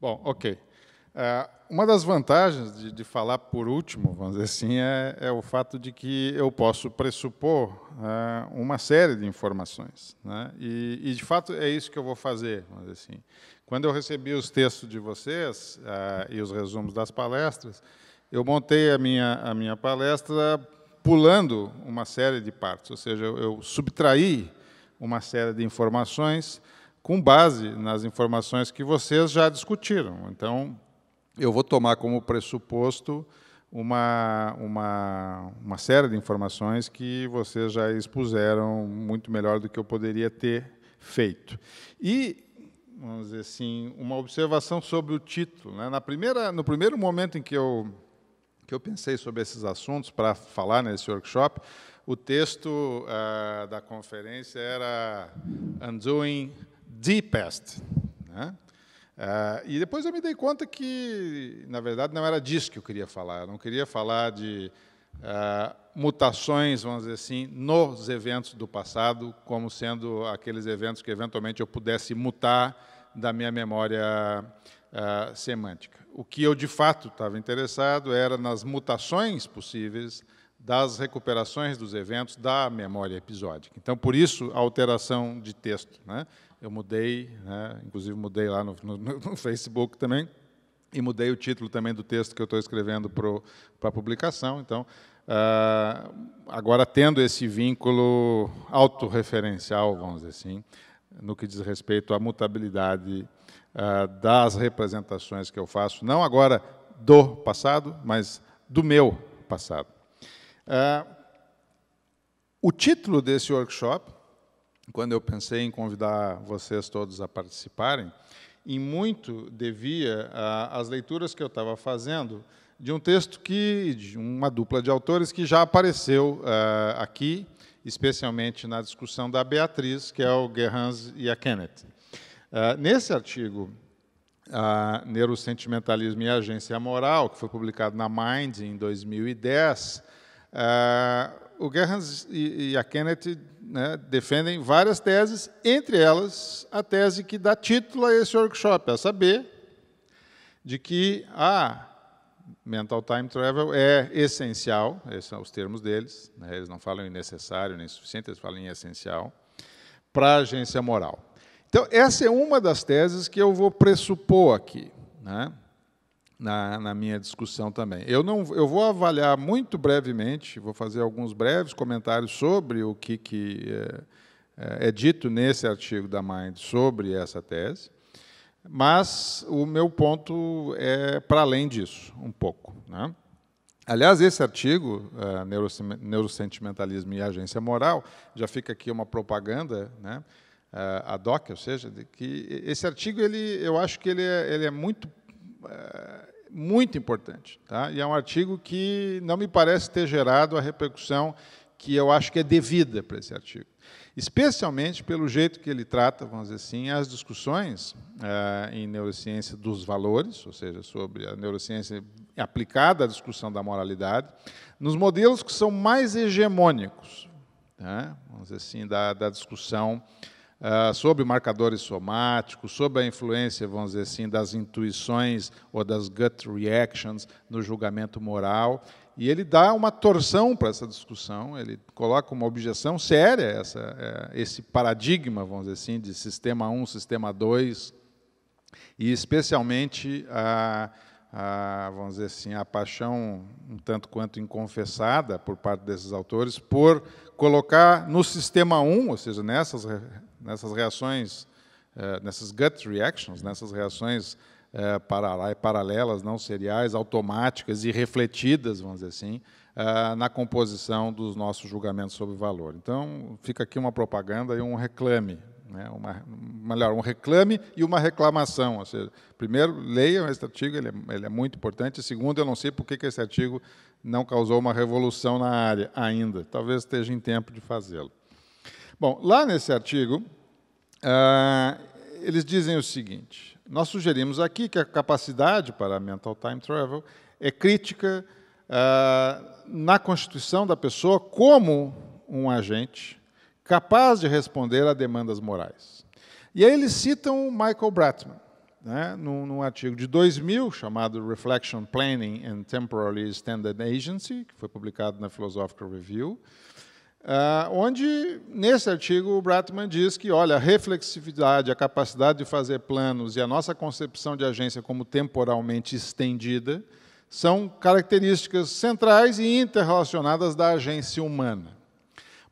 Bom, ok. Uh, uma das vantagens de, de, falar por último, vamos dizer assim, é, é o fato de que eu posso pressupor uh, uma série de informações. Né? E, e, de fato, é isso que eu vou fazer, vamos dizer assim. Quando eu recebi os textos de vocês uh, e os resumos das palestras, eu montei a minha, a minha palestra pulando uma série de partes, ou seja, eu, eu subtraí uma série de informações com base nas informações que vocês já discutiram. Então, eu vou tomar como pressuposto uma, uma, uma série de informações que vocês já expuseram muito melhor do que eu poderia ter feito. E vamos dizer assim, uma observação sobre o título. Né? Na primeira, no primeiro momento em que eu, que eu pensei sobre esses assuntos para falar nesse workshop, o texto uh, da conferência era Undoing Deepest. Né? Uh, e depois eu me dei conta que, na verdade, não era disso que eu queria falar. Eu não queria falar de uh, mutações, vamos dizer assim, nos eventos do passado, como sendo aqueles eventos que eventualmente eu pudesse mutar da minha memória uh, semântica. O que eu de fato estava interessado era nas mutações possíveis das recuperações dos eventos da memória episódica. Então, por isso, a alteração de texto. Né? eu mudei, né, inclusive mudei lá no, no, no, Facebook também, e mudei o título também do texto que eu estou escrevendo para a publicação. Então, uh, agora tendo esse vínculo autorreferencial, vamos dizer assim, no que diz respeito à mutabilidade uh, das representações que eu faço, não agora do passado, mas do meu passado. Uh, o título desse workshop quando eu pensei em convidar vocês todos a participarem, em muito devia às ah, leituras que eu estava fazendo de um texto que, de uma dupla de autores que já apareceu uh, aqui, especialmente na discussão da Beatriz, que é o Gerhans e a Kenneth. Uh, nesse artigo, uh, Neurosentimentalismo e Agência Moral, que foi publicado na Mind em 2010, o Gerhans e, e a Kenneth né, defendem várias teses, entre elas a tese que dá título a esse workshop, a saber, de que a mental time travel é essencial, esses são os termos deles, né, eles não falam em necessário nem suficiente, eles falam em essencial, para a agência moral. Então, essa é uma das teses que eu vou pressupor aqui. Né? na, na, minha discussão também. Eu, não, eu vou avaliar muito brevemente, vou fazer alguns breves comentários sobre o que, que é, é, é, dito nesse artigo da Mind sobre essa tese, mas o meu ponto é para além disso, um pouco. Né? Aliás, esse artigo, é, Neurosentimentalismo e Agência Moral, já fica aqui uma propaganda, né? É, ad hoc, ou seja, que esse artigo ele, eu acho que ele é, ele é muito é muito importante. Tá? E é um artigo que não me parece ter gerado a repercussão que eu acho que é devida para esse artigo. Especialmente pelo jeito que ele trata, vamos dizer assim, as discussões eh, em neurociência dos valores, ou seja, sobre a neurociência aplicada à discussão da moralidade, nos modelos que são mais hegemônicos, né? vamos dizer assim, da, da discussão ah, sobre marcadores somáticos, sobre a influência, vamos dizer assim, das intuições ou das gut reactions no julgamento moral. E ele dá uma torção para essa discussão, ele coloca uma objeção séria essa, é, esse paradigma, vamos dizer assim, de sistema 1, sistema 2, e especialmente a, a, vamos dizer assim, a paixão um tanto quanto inconfessada por parte desses autores por colocar no sistema 1, ou seja, nessas nessas reações, eh, nessas gut reactions, uhum. nessas reações eh, paralelas, não seriais, automáticas e refletidas, vamos dizer assim, eh, na composição dos nossos julgamentos sobre valor. Então, fica aqui uma propaganda e um reclame, né? uma, melhor, um reclame e uma reclamação. Ou seja, primeiro, leiam esse artigo, ele é, ele é muito importante. Segundo, eu não sei por que, esse artigo não causou uma revolução na área ainda. Talvez esteja em tempo de fazê-lo. Bom, lá nesse artigo, uh, eles dizem o seguinte: nós sugerimos aqui que a capacidade para mental time travel é crítica uh, na constituição da pessoa como um agente capaz de responder a demandas morais. E aí eles citam Michael Bratman, né, num, num, artigo de 2000 chamado Reflection Planning and Temporally Extended Agency, que foi publicado na Philosophical Review. Uh, onde, nesse artigo, o Bratman diz que, olha, a reflexividade, a capacidade de fazer planos e a nossa concepção de agência como temporalmente estendida são características centrais e interrelacionadas da agência humana.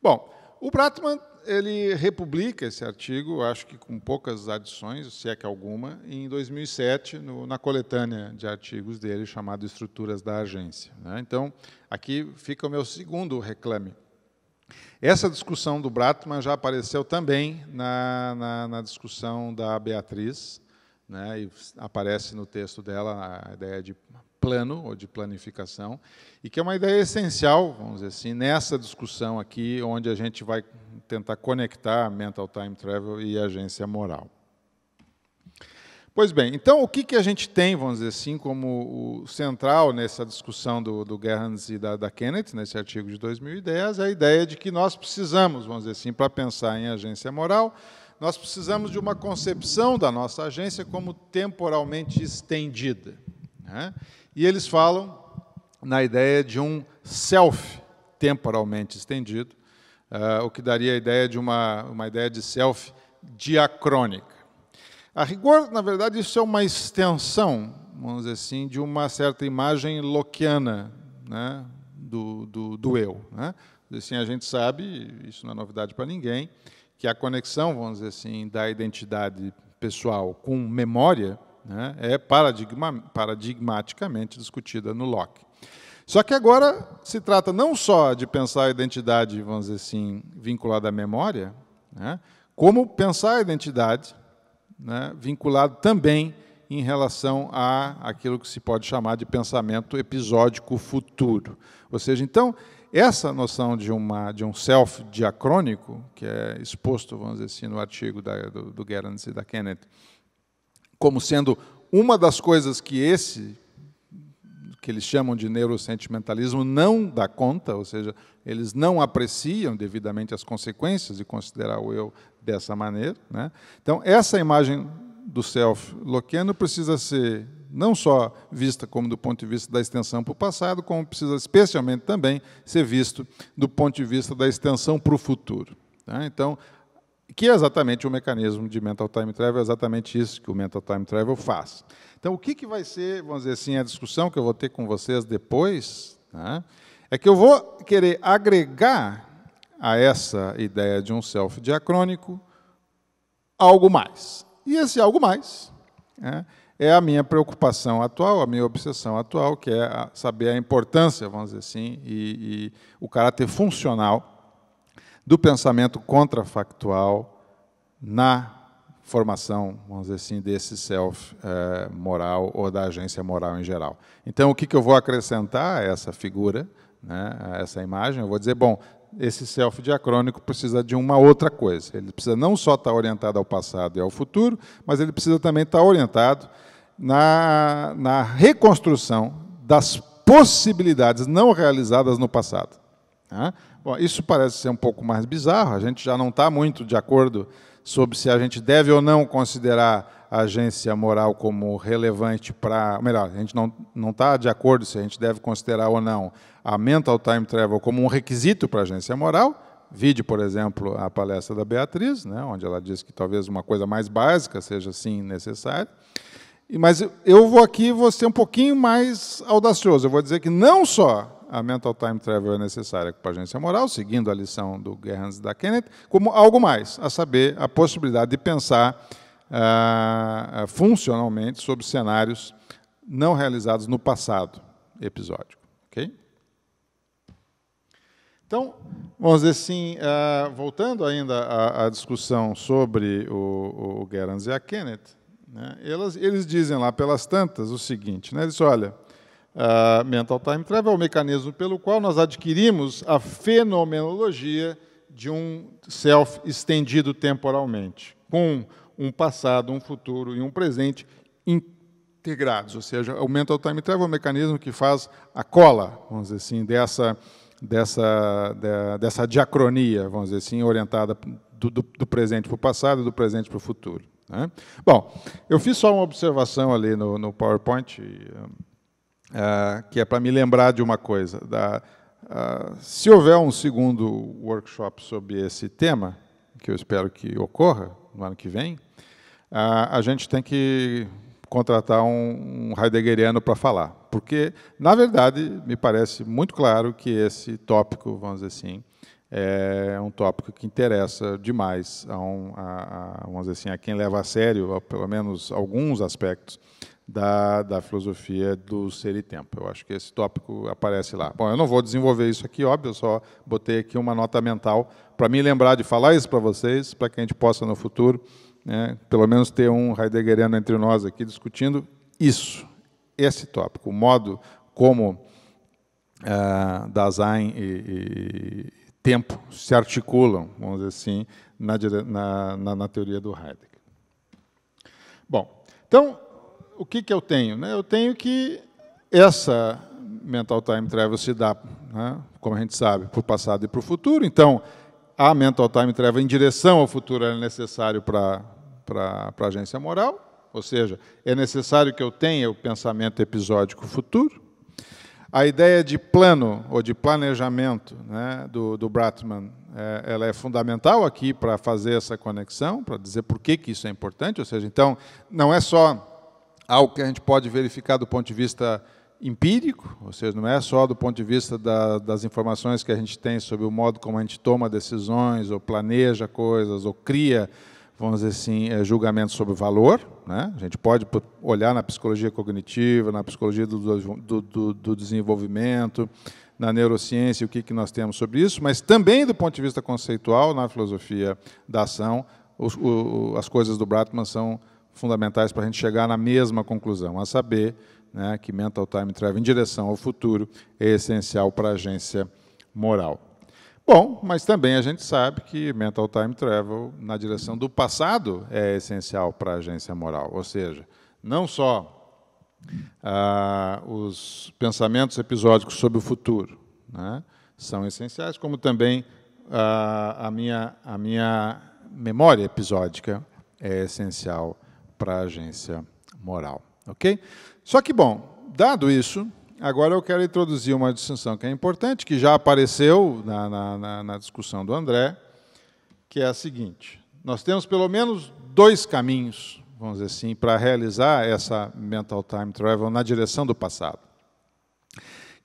Bom, o Bratman ele republica esse artigo, acho que com poucas adições, se é que alguma, em 2007, no, na coletânea de artigos dele, chamado Estruturas da Agência. Né? Então, aqui fica o meu segundo reclame essa discussão do Bratman já apareceu também na, na, na discussão da Beatriz, né, e aparece no texto dela a ideia de plano ou de planificação, e que é uma ideia essencial, vamos dizer assim, nessa discussão aqui, onde a gente vai tentar conectar mental time travel e agência moral. Pois bem, então o que, que a gente tem, vamos dizer assim, como central nessa discussão do, do Gerhans e da, da Kenneth, nesse artigo de 2010, é a ideia de que nós precisamos, vamos dizer assim, para pensar em agência moral, nós precisamos de uma concepção da nossa agência como temporalmente estendida. Né? E eles falam na ideia de um self temporalmente estendido, uh, o que daria a ideia de uma, uma ideia de self diacrônica. A rigor, na verdade, isso é uma extensão, vamos dizer assim, de uma certa imagem loquiana né, do, do, do, eu. Né? Assim, a gente sabe, isso não é novidade para ninguém, que a conexão, vamos dizer assim, da identidade pessoal com memória né, é paradigma, paradigmaticamente discutida no Locke. Só que agora se trata não só de pensar a identidade, vamos dizer assim, vinculada à memória, né, como pensar a identidade né, vinculado também em relação a aquilo que se pode chamar de pensamento episódico futuro. Ou seja, então, essa noção de, uma, de um self diacrônico, que é exposto, vamos dizer assim, no artigo da, do, do e da Kenneth, como sendo uma das coisas que esse que eles chamam de neurosentimentalismo não dá conta, ou seja, eles não apreciam devidamente as consequências de considerar o eu dessa maneira. Né? Então, essa imagem do self loquiano precisa ser não só vista como do ponto de vista da extensão para o passado, como precisa especialmente também ser visto do ponto de vista da extensão para o futuro. Tá? Então, que é exatamente o mecanismo de mental time travel, é exatamente isso que o mental time travel faz. Então, o que, que vai ser, vamos dizer assim, a discussão que eu vou ter com vocês depois, né? é que eu vou querer agregar a essa ideia de um self diacrônico algo mais. E esse algo mais né, é a minha preocupação atual, a minha obsessão atual, que é saber a importância, vamos dizer assim, e, e o caráter funcional do pensamento contrafactual na formação, vamos dizer assim, desse self eh, moral ou da agência moral em geral. Então, o que, que eu vou acrescentar a essa figura, né, a essa imagem? Eu vou dizer, bom, esse self diacrônico precisa de uma outra coisa. Ele precisa não só estar tá orientado ao passado e ao futuro, mas ele precisa também estar tá orientado na, na reconstrução das possibilidades não realizadas no passado. Bom, isso parece ser um pouco mais bizarro, a gente já não está muito de acordo sobre se a gente deve ou não considerar a agência moral como relevante para. Melhor, a gente não está de acordo se a gente deve considerar ou não a mental time travel como um requisito para a agência moral. Vide, por exemplo, a palestra da Beatriz, né, onde ela diz que talvez uma coisa mais básica seja, sim, necessária. Mas eu vou aqui vou ser um pouquinho mais audacioso. Eu vou dizer que não só a mental time travel é necessária para a agência moral, seguindo a lição do Gerhans da Kenneth, como algo mais, a saber, a possibilidade de pensar ah, ah, funcionalmente sobre cenários não realizados no passado episódico. Okay? Então, vamos dizer assim, ah, voltando ainda à, à, discussão sobre o, o Gerhans e a Kenneth, né, elas, eles dizem lá pelas tantas o seguinte, né, eles olha, Uh, mental time travel é o mecanismo pelo qual nós adquirimos a fenomenologia de um self estendido temporalmente, com um passado, um futuro e um presente integrados. Ou seja, o mental time travel é o mecanismo que faz a cola, vamos dizer assim, dessa, dessa, dessa diacronia, vamos dizer assim, orientada do, do, do presente para o passado e do presente para o futuro. Né? Bom, eu fiz só uma observação ali no, no PowerPoint. Ah, que é para me lembrar de uma coisa. Da, uh, se houver um segundo workshop sobre esse tema, que eu espero que ocorra no ano que vem, uh, a gente tem que contratar um, um heideggeriano para falar. Porque, na verdade, me parece muito claro que esse tópico, vamos dizer assim, é um tópico que interessa demais a, um, a, a vamos dizer assim, a quem leva a sério, a, pelo menos alguns aspectos da, da filosofia do ser e tempo. Eu acho que esse tópico aparece lá. Bom, eu não vou desenvolver isso aqui, óbvio, eu só botei aqui uma nota mental para me lembrar de falar isso para vocês, para que a gente possa no futuro, né, pelo menos ter um heideggeriano entre nós aqui discutindo isso, esse tópico, o modo como uh, ah, Dasein e, e, tempo se articulam, vamos dizer assim, na, na, na, na teoria do Heidegger. Bom, então, o que, que eu tenho? Né? Eu tenho que essa mental time travel se dá, né, como a gente sabe, para o passado e para o futuro. Então, a mental time travel em direção ao futuro é necessário para, para, a agência moral, ou seja, é necessário que eu tenha o pensamento episódico futuro. A ideia de plano ou de planejamento né, do, do Bratman é, ela é fundamental aqui para fazer essa conexão, para dizer por que, que isso é importante. Ou seja, então, não é só algo que a gente pode verificar do ponto de vista empírico, ou seja, não é só do ponto de vista da, das informações que a gente tem sobre o modo como a gente toma decisões, ou planeja coisas, ou cria, vamos dizer assim, eh, julgamentos sobre valor. Né? A gente pode olhar na psicologia cognitiva, na psicologia do, do, do, do desenvolvimento, na neurociência, o que, que nós temos sobre isso, mas também do ponto de vista conceitual, na filosofia da ação, o, as coisas do Bratman são fundamentais para a gente chegar na mesma conclusão, a saber né, que mental time travel em direção ao futuro é essencial para a agência moral. Bom, mas também a gente sabe que mental time travel na direção do passado é essencial para a agência moral, ou seja, não só ah, os pensamentos episódicos sobre o futuro né, são essenciais, como também ah, a, minha, a minha memória episódica é essencial para a agência moral. Ok? Só que, bom, dado isso, agora eu quero introduzir uma distinção que é importante, que já apareceu na, na, na discussão do André, que é a seguinte: nós temos pelo menos dois caminhos, vamos dizer assim, para realizar essa mental time travel na direção do passado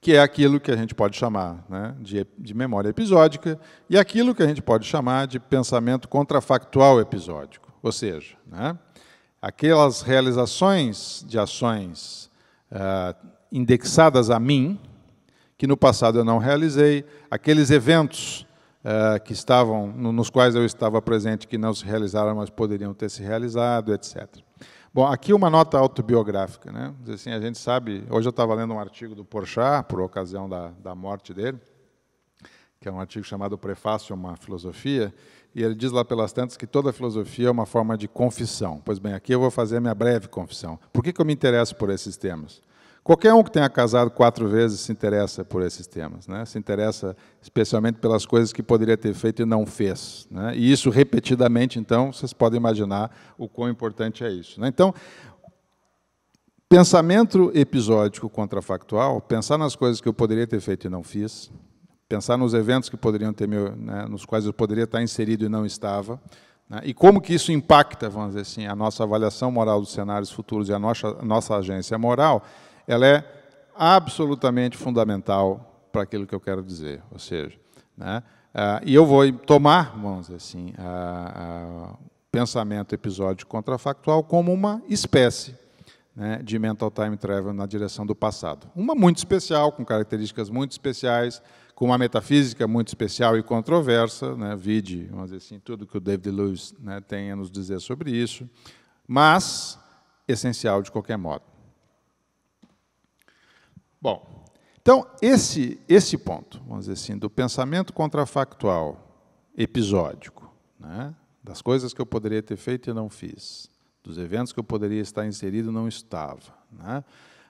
que é aquilo que a gente pode chamar né, de, de, memória episódica e aquilo que a gente pode chamar de pensamento contrafactual episódico. Ou seja, né, aquelas realizações de ações eh, indexadas a mim, que no passado eu não realizei, aqueles eventos eh, que estavam no, nos quais eu estava presente que não se realizaram, mas poderiam ter se realizado, etc. Bom, aqui uma nota autobiográfica, né? Assim, a gente sabe. Hoje eu estava lendo um artigo do Porchat por ocasião da, da morte dele, que é um artigo chamado Prefácio a uma filosofia, e ele diz lá pelas tantas que toda filosofia é uma forma de confissão. Pois bem, aqui eu vou fazer a minha breve confissão. Por que, que eu me interesso por esses temas? Qualquer um que tenha casado quatro vezes se interessa por esses temas, né? se interessa especialmente pelas coisas que poderia ter feito e não fez. Né? E isso repetidamente, então, vocês podem imaginar o quão importante é isso. Né? Então, pensamento episódico contrafactual, pensar nas coisas que eu poderia ter feito e não fiz, pensar nos eventos que poderiam ter meu, né, nos quais eu poderia estar inserido e não estava, né, e como que isso impacta, vamos dizer assim, a nossa avaliação moral dos cenários futuros e a nossa, a nossa agência moral, ela é absolutamente fundamental para aquilo que eu quero dizer, ou seja, né, ah, e eu vou tomar, vamos dizer assim, o ah, ah, pensamento episódico contrafactual como uma espécie né, de mental time travel na direção do passado. Uma muito especial, com características muito especiais, com uma metafísica muito especial e controversa, né, vide, vamos dizer assim, tudo que o David Lewis né, tem a nos dizer sobre isso, mas essencial de qualquer modo. Bom, então esse esse ponto, vamos dizer assim, do pensamento contrafactual episódico, né, das coisas que eu poderia ter feito e não fiz, dos eventos que eu poderia estar inserido e não estava, né,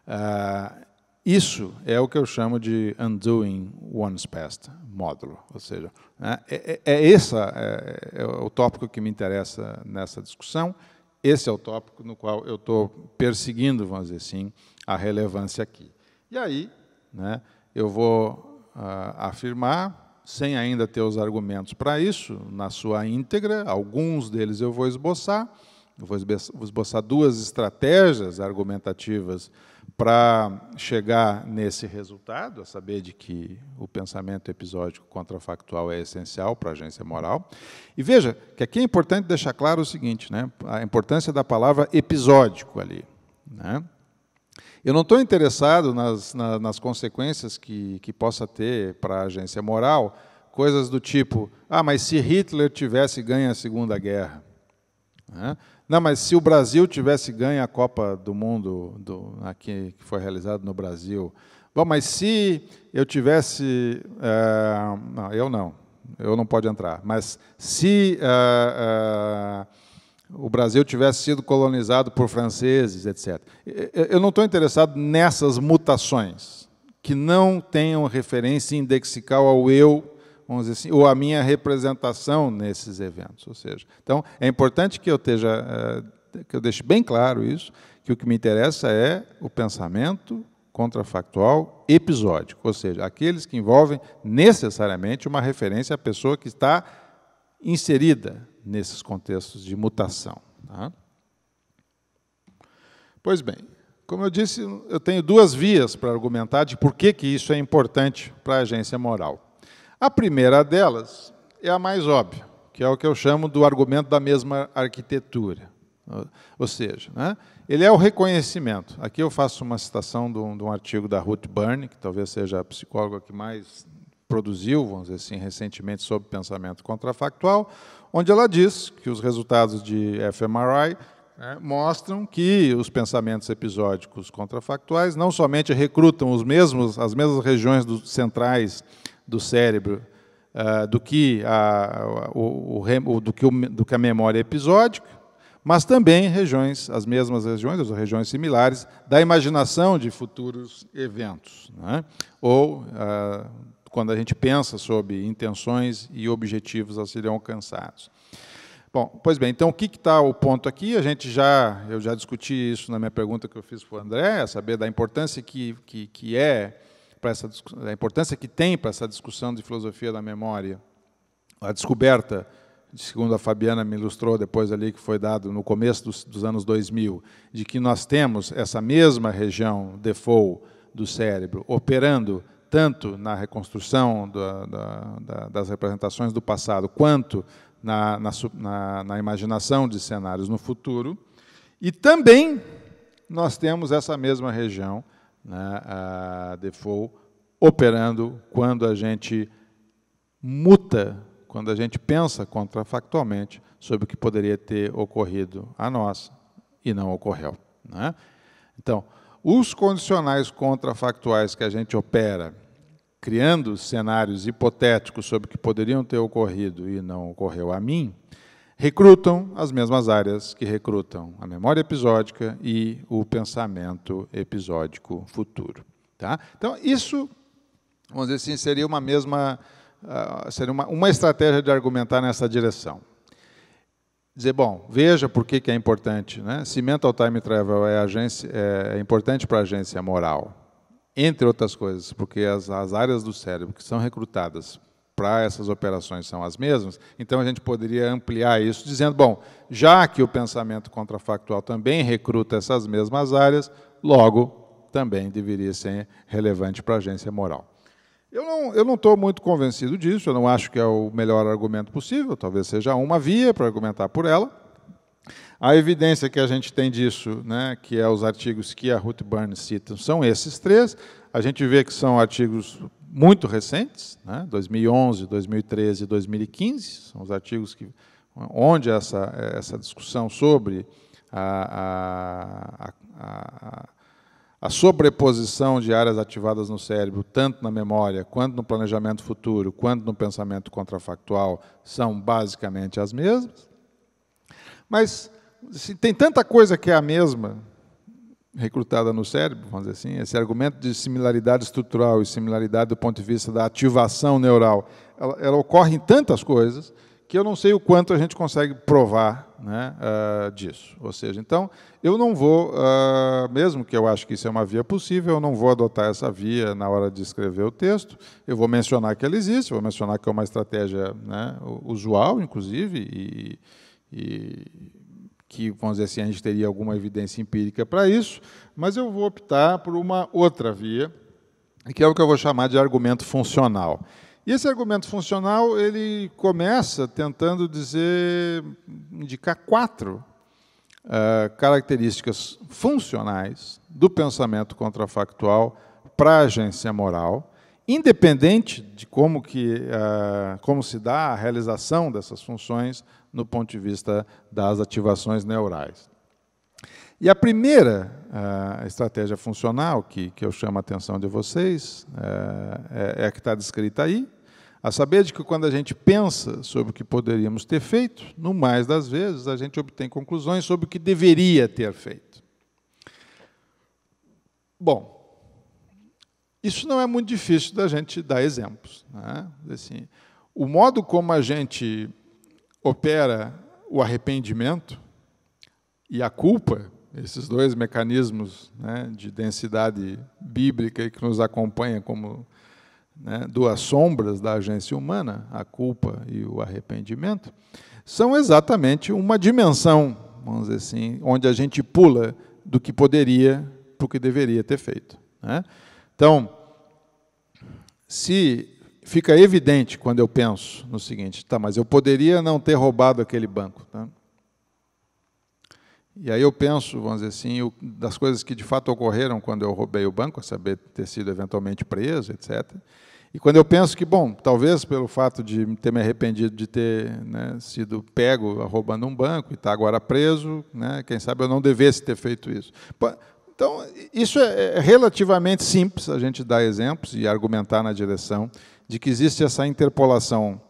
ah, isso é o que eu chamo de undoing one's past módulo, ou seja, né, é, é, é esse é, é o tópico que me interessa nessa discussão. Esse é o tópico no qual eu estou perseguindo, vamos dizer assim, a relevância aqui. E aí, né, eu vou ah, afirmar, sem ainda ter os argumentos para isso, na sua íntegra, alguns deles eu vou esboçar, eu vou esboçar duas estratégias argumentativas para chegar nesse resultado, a saber de que o pensamento episódico contrafactual é essencial para a agência moral. E veja que aqui é importante deixar claro o seguinte, né? a importância da palavra episódico ali. Né? Eu não estou interessado nas, na, nas consequências que, que possa ter para a agência moral coisas do tipo, ah, mas se Hitler tivesse ganho a Segunda Guerra, né? Não, mas se o Brasil tivesse ganho a Copa do Mundo do, aqui, que foi realizada no Brasil. Bom, mas se eu tivesse. É, não, eu não. Eu não pode entrar. Mas se é, o Brasil tivesse sido colonizado por franceses, etc. Eu não estou interessado nessas mutações que não tenham referência indexical ao eu vamos dizer assim, ou a minha representação nesses eventos. Ou seja, então é importante que eu esteja, eh, que eu deixe bem claro isso, que o que me interessa é o pensamento contrafactual episódico, ou seja, aqueles que envolvem necessariamente uma referência à pessoa que está inserida nesses contextos de mutação. Tá? Pois bem, como eu disse, eu tenho duas vias para argumentar de por que, que isso é importante para a agência moral. A primeira delas é a mais óbvia, que é o que eu chamo do argumento da mesma arquitetura. Ou seja, né, ele é o reconhecimento. Aqui eu faço uma citação de um, de um artigo da Ruth Byrne, que talvez seja a psicóloga que mais produziu, vamos dizer assim, recentemente sobre pensamento contrafactual, onde ela diz que os resultados de fMRI né, mostram que os pensamentos episódicos contrafactuais não somente recrutam os mesmos, as mesmas regiões do, centrais do cérebro uh, do, que a, o, o, do, que o, do que a memória é episódica, mas também regiões, as mesmas regiões, as regiões similares, da imaginação de futuros eventos. Né? Ou uh, quando a gente pensa sobre intenções e objetivos a serem alcançados. Bom, pois bem, então o que está o ponto aqui? A gente já, eu já discuti isso na minha pergunta que eu fiz para o André, saber da importância que, que, que é para essa a importância que tem para essa discussão de filosofia da memória. A descoberta, segundo a Fabiana me ilustrou depois ali que foi dado no começo dos, dos anos 2000, de que nós temos essa mesma região default do cérebro operando tanto na reconstrução da, da, das representações do passado quanto na, na, na, imaginação de cenários no futuro. E também nós temos essa mesma região né, a default operando quando a gente muta, quando a gente pensa contrafactualmente sobre o que poderia ter ocorrido a nós e não ocorreu. Né? Então, os condicionais contrafactuais que a gente opera, criando cenários hipotéticos sobre o que poderiam ter ocorrido e não ocorreu a mim, recrutam as mesmas áreas que recrutam a memória episódica e o pensamento episódico futuro. Tá? Então, isso, vamos dizer assim, seria uma mesma. Ah, seria uma, uma estratégia de argumentar nessa direção. Dizer, bom, veja por que, que é importante. Né? Se mental time travel é, agência, é, é importante para a agência moral, entre outras coisas, porque as, as áreas do cérebro que são recrutadas para essas operações são as mesmas, então a gente poderia ampliar isso dizendo, bom, já que o pensamento contrafactual também recruta essas mesmas áreas, logo também deveria ser relevante para a agência moral. Eu não eu não estou muito convencido disso. Eu não acho que é o melhor argumento possível. Talvez seja uma via para argumentar por ela. A evidência que a gente tem disso, né, que é os artigos que a Ruth Burns cita, são esses três. A gente vê que são artigos muito recentes, né, 2011, 2013 e 2015, são os artigos que, onde essa, essa discussão sobre a, a, a, a sobreposição de áreas ativadas no cérebro, tanto na memória, quanto no planejamento futuro, quanto no pensamento contrafactual, são basicamente as mesmas. Mas se tem tanta coisa que é a mesma recrutada no cérebro, vamos dizer assim, esse argumento de similaridade estrutural e similaridade do ponto de vista da ativação neural, ela, ela ocorre em tantas coisas que eu não sei o quanto a gente consegue provar né, uh, disso. Ou seja, então, eu não vou, uh, mesmo que eu acho que isso é uma via possível, eu não vou adotar essa via na hora de escrever o texto. Eu vou mencionar que ela existe, vou mencionar que é uma estratégia né, usual, inclusive, e, e que, vamos dizer assim, a gente teria alguma evidência empírica para isso, mas eu vou optar por uma outra via, que é o que eu vou chamar de argumento funcional. E esse argumento funcional, ele começa tentando dizer, indicar quatro uh, características funcionais do pensamento contrafactual para a agência moral, independente de como, que, eh, como se dá a realização dessas funções no ponto de vista das ativações neurais. E a primeira eh, estratégia funcional que, que eu chamo a atenção de vocês eh, é, é a que está descrita aí, a saber de que quando a gente pensa sobre o que poderíamos ter feito, no mais das vezes a gente obtém conclusões sobre o que deveria ter feito. Bom, isso não é muito difícil da gente dar exemplos. Né? Assim, o modo como a gente opera o arrependimento e a culpa, esses dois mecanismos né, de densidade bíblica que nos acompanha como né, duas sombras da agência humana, a culpa e o arrependimento, são exatamente uma dimensão, vamos dizer assim, onde a gente pula do que poderia para o que deveria ter feito. Né? Então, se fica evidente quando eu penso no seguinte, tá, mas eu poderia não ter roubado aquele banco. Tá? E aí eu penso, vamos dizer assim, o, das coisas que de fato ocorreram quando eu roubei o banco, a saber, ter sido eventualmente preso, etc. E quando eu penso que, bom, talvez pelo fato de ter me arrependido de ter né, sido pego roubando um banco e estar tá agora preso, né, quem sabe eu não devesse ter feito isso. Então, isso é, é relativamente simples, a gente dar exemplos e argumentar na direção de que existe essa interpolação,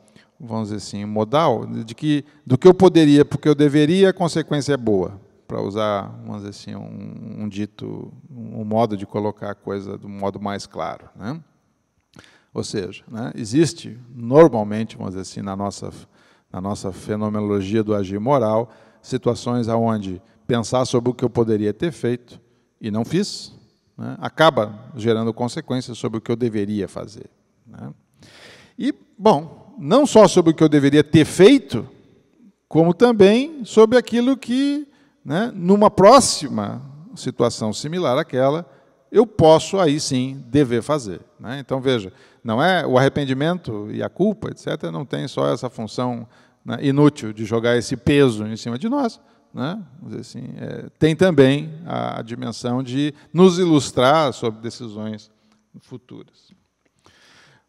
vamos dizer assim, modal, de que do que eu poderia, porque eu deveria, a consequência é boa, para usar, vamos dizer assim, um, um, dito, um modo de colocar a coisa de um modo mais claro. Né? Ou seja, né, existe normalmente, vamos dizer assim, na nossa, na nossa fenomenologia do agir moral, situações onde pensar sobre o que eu poderia ter feito, e não fiz, né, acaba gerando consequências sobre o que eu deveria fazer. Né? E, bom, não só sobre o que eu deveria ter feito, como também sobre aquilo que, né, numa próxima situação similar àquela, eu posso aí sim dever fazer. Né? Então veja, não é o arrependimento e a culpa, etc. Não tem só essa função né, inútil de jogar esse peso em cima de nós, né? Assim, é, tem também a, a dimensão de nos ilustrar sobre decisões futuras.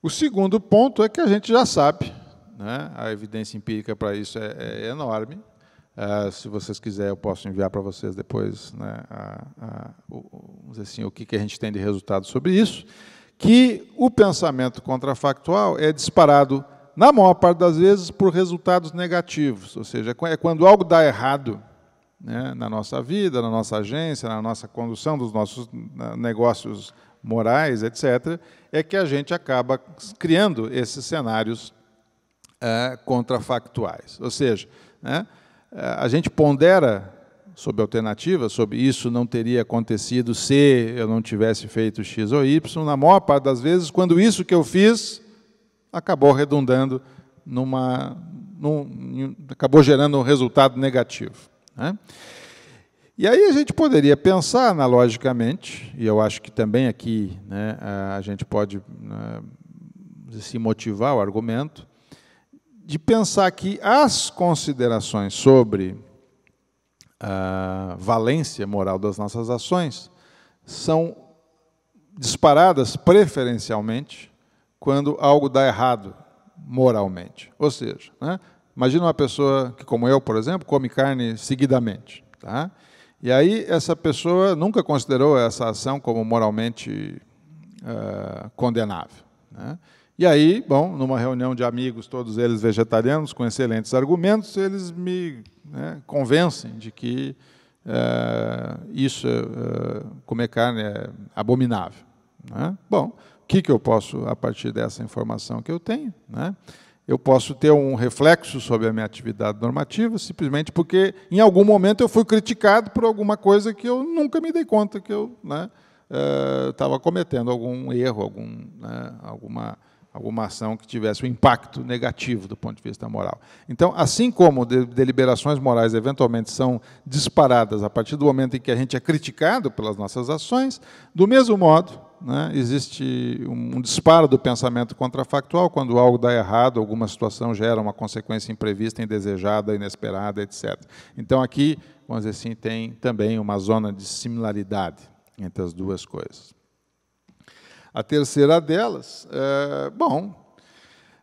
O segundo ponto é que a gente já sabe, né? a evidência empírica para isso é, é enorme. Uh, se vocês quiserem, eu posso enviar para vocês depois né, a, a, o, assim, o que, que a gente tem de resultado sobre isso. Que o pensamento contrafactual é disparado, na maior parte das vezes, por resultados negativos. Ou seja, é quando algo dá errado né, na nossa vida, na nossa agência, na nossa condução dos nossos né, negócios morais, etc., é que a gente acaba criando esses cenários é, contrafactuais. Ou seja, né, é, a gente pondera sobre alternativas, sobre isso não teria acontecido se eu não tivesse feito X ou Y, na maior parte das vezes, quando isso que eu fiz acabou redundando numa. Num, acabou gerando um resultado negativo. Né? E aí a gente poderia pensar analogicamente, e eu acho que também aqui né, a gente pode né, se motivar o argumento, de pensar que as considerações sobre a valência moral das nossas ações são disparadas preferencialmente quando algo dá errado moralmente. Ou seja, né, Imagina uma pessoa que, como eu, por exemplo, come carne seguidamente. Tá? E aí, essa pessoa nunca considerou essa ação como moralmente uh, condenável. Né? E aí, bom, numa reunião de amigos, todos eles vegetarianos, com excelentes argumentos, eles me né, convencem de que uh, isso, uh, comer carne, é abominável. Né? Bom, o que, que eu posso, a partir dessa informação que eu tenho? Né? eu posso ter um reflexo sobre a minha atividade normativa, simplesmente porque em algum momento eu fui criticado por alguma coisa que eu nunca me dei conta que eu estava né, uh, cometendo algum erro, algum, né, alguma, alguma ação que tivesse um impacto negativo do ponto de vista moral. Então, assim como de, deliberações morais eventualmente são disparadas a partir do momento em que a gente é criticado pelas nossas ações, do mesmo modo, né? existe um disparo do pensamento contrafactual quando algo dá errado, alguma situação gera uma consequência imprevista, indesejada, inesperada, etc. Então aqui, vamos dizer assim, tem também uma zona de similaridade entre as duas coisas. A terceira delas, é, bom,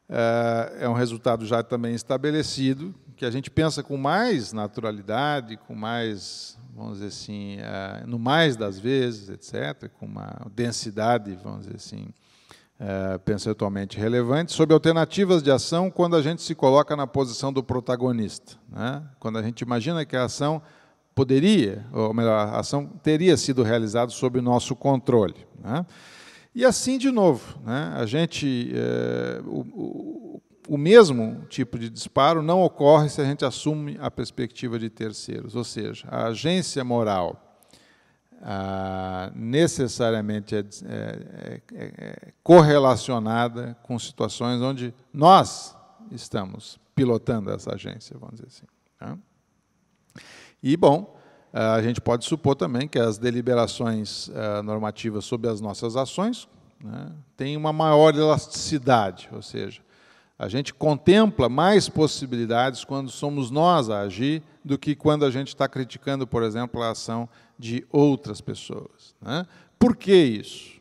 é, é um resultado já também estabelecido, que a gente pensa com mais naturalidade, com mais, vamos dizer assim, eh, no mais das vezes, etc., com uma densidade, vamos dizer assim, é, percentualmente relevante, sobre alternativas de ação quando a gente se coloca na posição do protagonista. Né? Quando a gente imagina que a ação poderia, ou melhor, a ação teria sido realizada sob o nosso controle. Né? E assim de novo, né? a gente, é, o, o mesmo tipo de disparo não ocorre se a gente assume a perspectiva de terceiros, ou seja, a agência moral ah, necessariamente é, é é, é, é, correlacionada com situações onde nós estamos pilotando essa agência, vamos dizer assim. Né? E, bom, ah, a gente pode supor também que as deliberações ah, normativas sobre as nossas ações né, têm uma maior elasticidade, ou seja, a gente contempla mais possibilidades quando somos nós a agir do que quando a gente está criticando, por exemplo, a ação de outras pessoas. Né? Por que isso?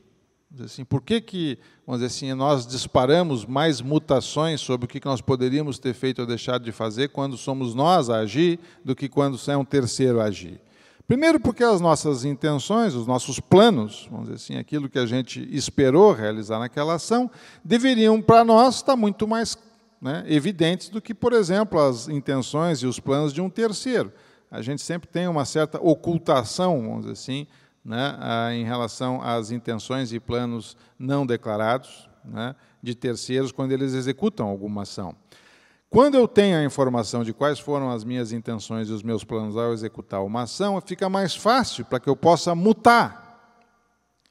Assim, por que, que vamos dizer assim, nós disparamos mais mutações sobre o que nós poderíamos ter feito ou deixado de fazer quando somos nós a agir do que quando é um terceiro a agir? Primeiro, porque as nossas intenções, os nossos planos, vamos dizer assim, aquilo que a gente esperou realizar naquela ação, deveriam, para nós, estar muito mais né, evidentes do que, por exemplo, as intenções e os planos de um terceiro. A gente sempre tem uma certa ocultação, vamos dizer assim, né, em relação às intenções e planos não declarados né, de terceiros quando eles executam alguma ação. Quando eu tenho a informação de quais foram as minhas intenções e os meus planos ao executar uma ação, fica mais fácil para que eu possa mutar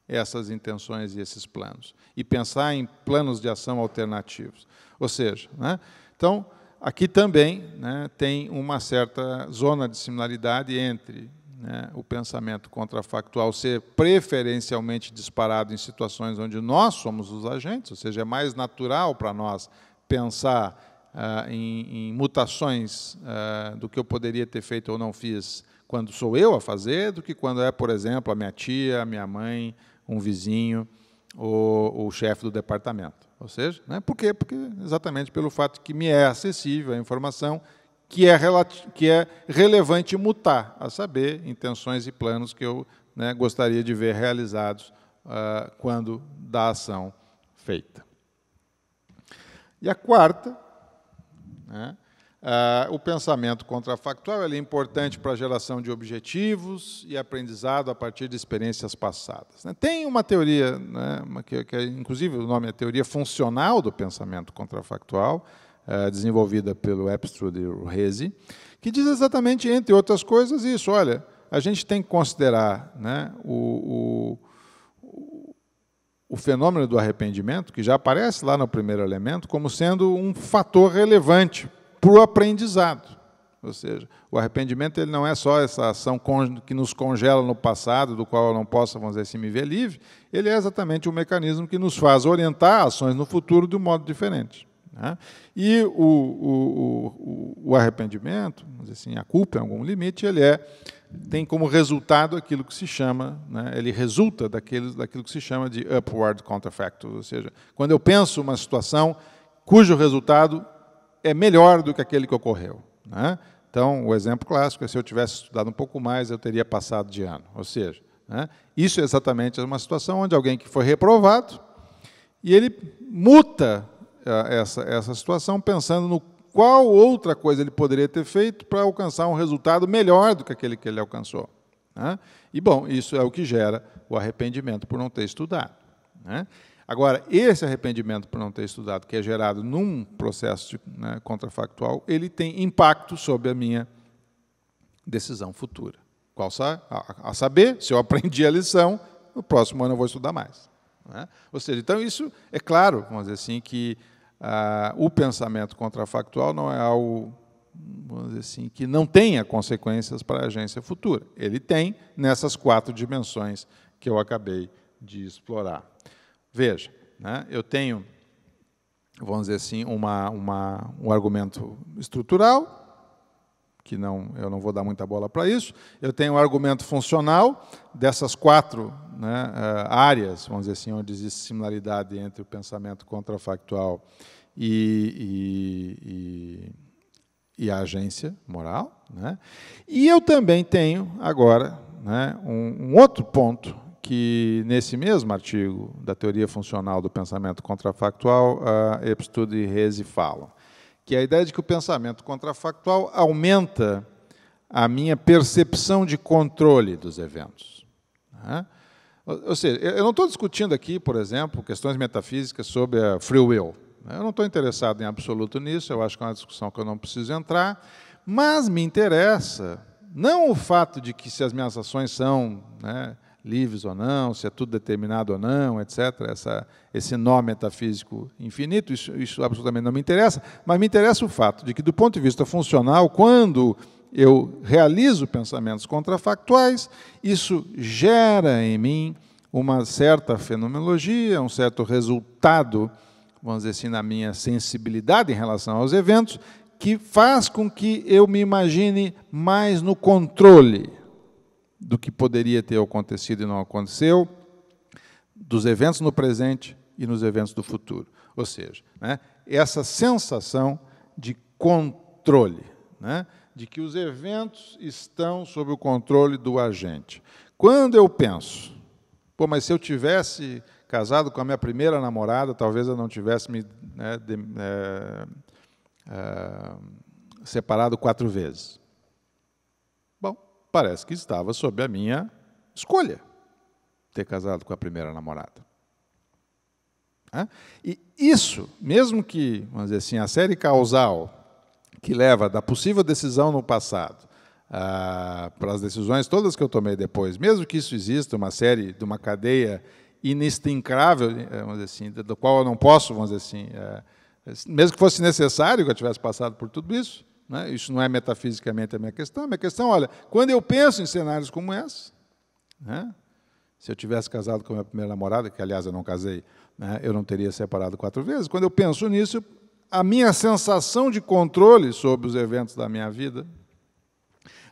essas intenções e esses planos e pensar em planos de ação alternativos. Ou seja, né, então aqui também né, tem uma certa zona de similaridade entre né, o pensamento contrafactual ser preferencialmente disparado em situações onde nós somos os agentes, ou seja, é mais natural para nós pensar ah, em, em, mutações ah, do que eu poderia ter feito ou não fiz quando sou eu a fazer, do que quando é, por exemplo, a minha tia, a minha mãe, um vizinho ou o chefe do departamento. Ou seja, né, por quê? Porque exatamente pelo fato que me é acessível a informação que é, que é relevante mutar, a saber, intenções e planos que eu né, gostaria de ver realizados ah, quando da ação feita. E a quarta né? Ah, o pensamento contrafactual é importante para a geração de objetivos e aprendizado a partir de experiências passadas. Né? Tem uma teoria, né, que, que, é, inclusive o nome é teoria funcional do pensamento contrafactual, eh, desenvolvida pelo Epstrud e Resi, que diz exatamente, entre outras coisas, isso. Olha, a gente tem que considerar né, o, o o fenômeno do arrependimento, que já aparece lá no primeiro elemento, como sendo um fator relevante para o aprendizado. Ou seja, o arrependimento ele não é só essa ação que nos congela no passado, do qual eu não posso, vamos dizer assim, me ver livre, ele é exatamente um mecanismo que nos faz orientar ações no futuro de um modo diferente. Né? E o, o, o, o arrependimento, vamos dizer assim, a culpa em algum limite, ele é tem como resultado aquilo que se chama, né, ele resulta daquilo, daquilo que se chama de upward counterfactual, ou seja, quando eu penso uma situação cujo resultado é melhor do que aquele que ocorreu. Né? Então, o exemplo clássico é se eu tivesse estudado um pouco mais, eu teria passado de ano. Ou seja, né, isso é exatamente uma situação onde alguém que foi reprovado e ele muta eh, essa, essa situação pensando no qual outra coisa ele poderia ter feito para alcançar um resultado melhor do que aquele que ele alcançou? Né? E, bom, isso é o que gera o arrependimento por não ter estudado. Né? Agora, esse arrependimento por não ter estudado, que é gerado num processo de, né, contrafactual, ele tem impacto sobre a minha decisão futura. Qual a, a saber, se eu aprendi a lição, no próximo ano eu vou estudar mais. Né? Ou seja, então isso é claro, vamos dizer assim, que ah, o pensamento contrafactual não é algo, vamos dizer assim, que não tenha consequências para a agência futura. Ele tem nessas quatro dimensões que eu acabei de explorar. Veja, né, eu tenho, vamos dizer assim, uma, uma, um argumento estrutural, que não, eu não vou dar muita bola para isso. Eu tenho o um argumento funcional dessas quatro né, eh, áreas, vamos dizer assim, onde existe similaridade entre o pensamento contrafactual e, e, e, e a agência moral. Né? E eu também tenho agora né, um, um outro ponto que nesse mesmo artigo da teoria funcional do pensamento contrafactual, uh, Epstud e Reze falam que é a ideia de que o pensamento contrafactual aumenta a minha percepção de controle dos eventos. Né? Ou seja, eu não estou discutindo aqui, por exemplo, questões metafísicas sobre a free will. Né? Eu não estou interessado em absoluto nisso, eu acho que é uma discussão que eu não preciso entrar, mas me interessa não o fato de que se as minhas ações são né, livres ou não, se é tudo determinado ou não, etc. Essa, esse nó metafísico infinito, isso, isso absolutamente não me interessa, mas me interessa o fato de que, do ponto de vista funcional, quando eu realizo pensamentos contrafactuais, isso gera em mim uma certa fenomenologia, um certo resultado, vamos dizer assim, na minha sensibilidade em relação aos eventos, que faz com que eu me imagine mais no controle, do que poderia ter acontecido e não aconteceu, dos eventos no presente e nos eventos do futuro. Ou seja, né, essa sensação de controle, né, de que os eventos estão sob o controle do agente. Quando eu penso, pô, mas se eu tivesse casado com a minha primeira namorada, talvez eu não tivesse me né, de, é, é, separado quatro vezes parece que estava sob a minha escolha ter casado com a primeira namorada. E isso, mesmo que, vamos dizer assim, a série causal que leva da possível decisão no passado ah, para as decisões todas que eu tomei depois, mesmo que isso exista, uma série de uma cadeia inextincrável, eh, vamos dizer assim, do qual eu não posso, vamos dizer assim, eh, mesmo que fosse necessário que eu tivesse passado por tudo isso, né? Isso não é metafisicamente a minha questão. A minha questão, olha, quando eu penso em cenários como esse, né? se eu tivesse casado com a minha primeira namorada, que aliás eu não casei, né? eu não teria separado quatro vezes. Quando eu penso nisso, a minha sensação de controle sobre os eventos da minha vida,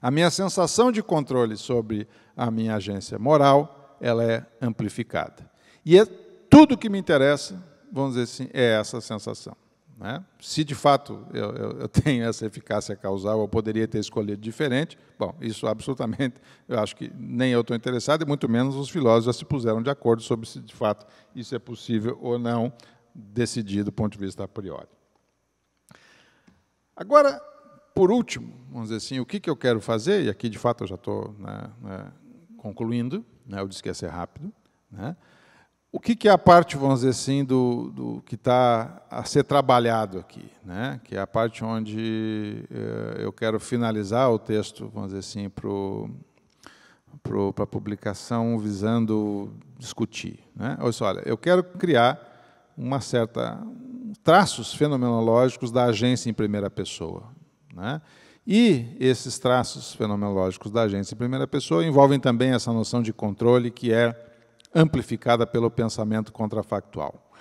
a minha sensação de controle sobre a minha agência moral, ela é amplificada. E é tudo que me interessa, vamos dizer assim, é essa sensação. Né? Se de fato eu, eu, eu, tenho essa eficácia causal, eu poderia ter escolhido diferente. Bom, isso absolutamente, eu acho que nem eu estou interessado, e muito menos os filósofos já se puseram de acordo sobre se de fato isso é possível ou não, decidido do ponto de vista a priori. Agora, por último, vamos dizer assim, o que, que eu quero fazer, e aqui de fato eu já estou né, né concluindo, né, eu disse que ia ser rápido, né, o que, é a parte, vamos dizer assim, do, do que está a ser trabalhado aqui, né? que é a parte onde eh, eu quero finalizar o texto, vamos dizer assim, para a publicação, visando discutir. Né? Olha olha, eu quero criar uma certa traços fenomenológicos da agência em primeira pessoa. Né? E esses traços fenomenológicos da agência em primeira pessoa envolvem também essa noção de controle que é amplificada pelo pensamento contrafactual.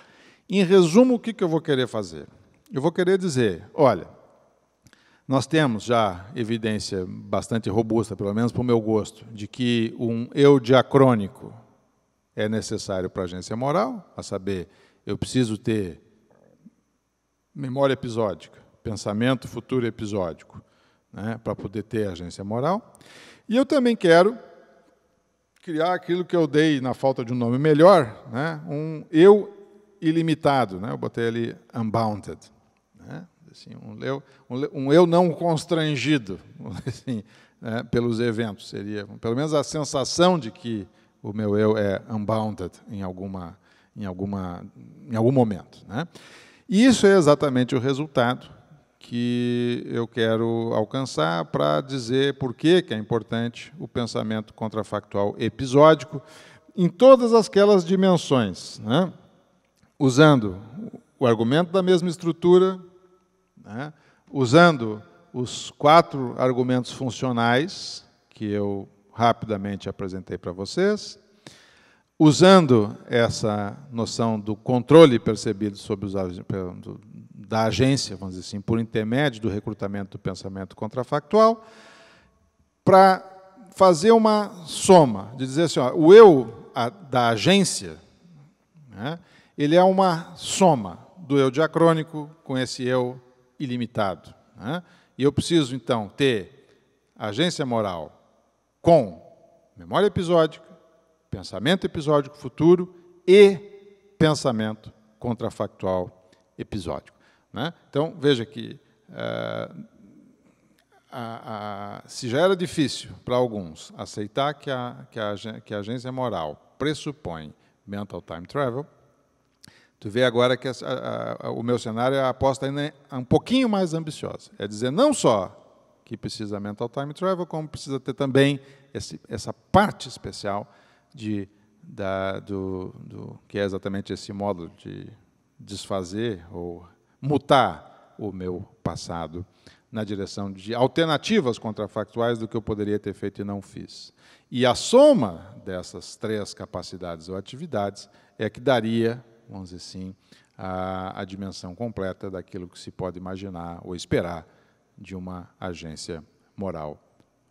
Em resumo, o que eu vou querer fazer? Eu vou querer dizer, olha, nós temos já evidência bastante robusta, pelo menos para o meu gosto, de que um eu diacrônico é necessário para a agência moral, a saber, eu preciso ter memória episódica, pensamento futuro episódico, né, para poder ter agência moral. E eu também quero criar aquilo que eu dei, na falta de um nome melhor, né, um eu ilimitado. Né, eu botei ali unbounded. Né, assim, um, eu, um, um eu não constrangido assim, né, pelos eventos. Seria pelo menos a sensação de que o meu eu é unbounded em, alguma, em, alguma, em algum momento. Né. E isso é exatamente o resultado que eu quero alcançar para dizer por que é importante o pensamento contrafactual episódico em todas aquelas dimensões, né? usando o argumento da mesma estrutura, né? usando os quatro argumentos funcionais que eu rapidamente apresentei para vocês, usando essa noção do controle percebido sobre os, da agência, vamos dizer assim, por intermédio do recrutamento do pensamento contrafactual, para fazer uma soma, de dizer assim, ó, o eu a, da agência, né, ele é uma soma do eu diacrônico com esse eu ilimitado. Né? E eu preciso, então, ter agência moral com memória episódica, pensamento episódico futuro e pensamento contrafactual episódico. Né? Então, veja que uh, a, a, se já era difícil para alguns aceitar que a, que a, que a agência é moral pressupõe mental time travel, tu vê agora que a, o meu cenário, a aposta ainda é um pouquinho mais ambiciosa. É dizer, não só que precisa mental time travel, como precisa ter também esse, essa parte especial de, da, do, do, que é exatamente esse modo de desfazer ou mutar o meu passado na direção de alternativas contrafactuais do que eu poderia ter feito e não fiz. E a soma dessas três capacidades ou atividades é que daria, vamos dizer assim, a, a dimensão completa daquilo que se pode imaginar ou esperar de uma agência moral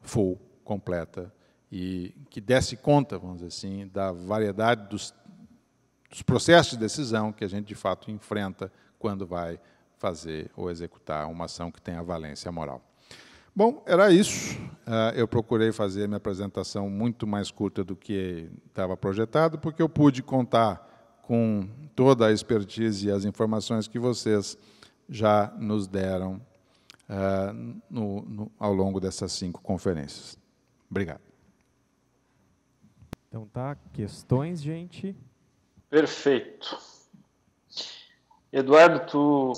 full, completa, e que desse conta, vamos dizer assim, da variedade dos, dos processos de decisão que a gente de fato enfrenta quando vai fazer ou executar uma ação que tenha valência moral. Bom, era isso. Eh, eu procurei fazer minha apresentação muito mais curta do que estava projetado, porque eu pude contar com toda a expertise e as informações que vocês já nos deram eh, no, no, ao longo dessas cinco conferências. Obrigado. Então tá, questões, gente? Perfeito. Eduardo, tu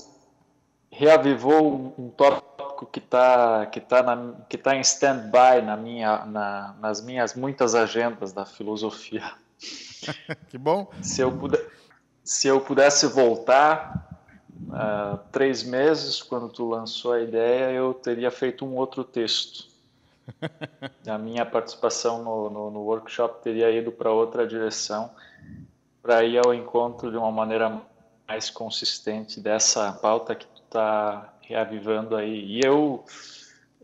reavivou um tópico que está que tá na, que tá em stand-by na minha, na, nas minhas muitas agendas da filosofia. que bom. Se eu, se eu pudesse voltar uh, três meses, quando tu lançou a ideia, eu teria feito um outro texto. a minha participação no, no, no workshop teria ido para outra direção, para ir ao encontro de uma maneira mais consistente dessa pauta que tu está reavivando aí. E eu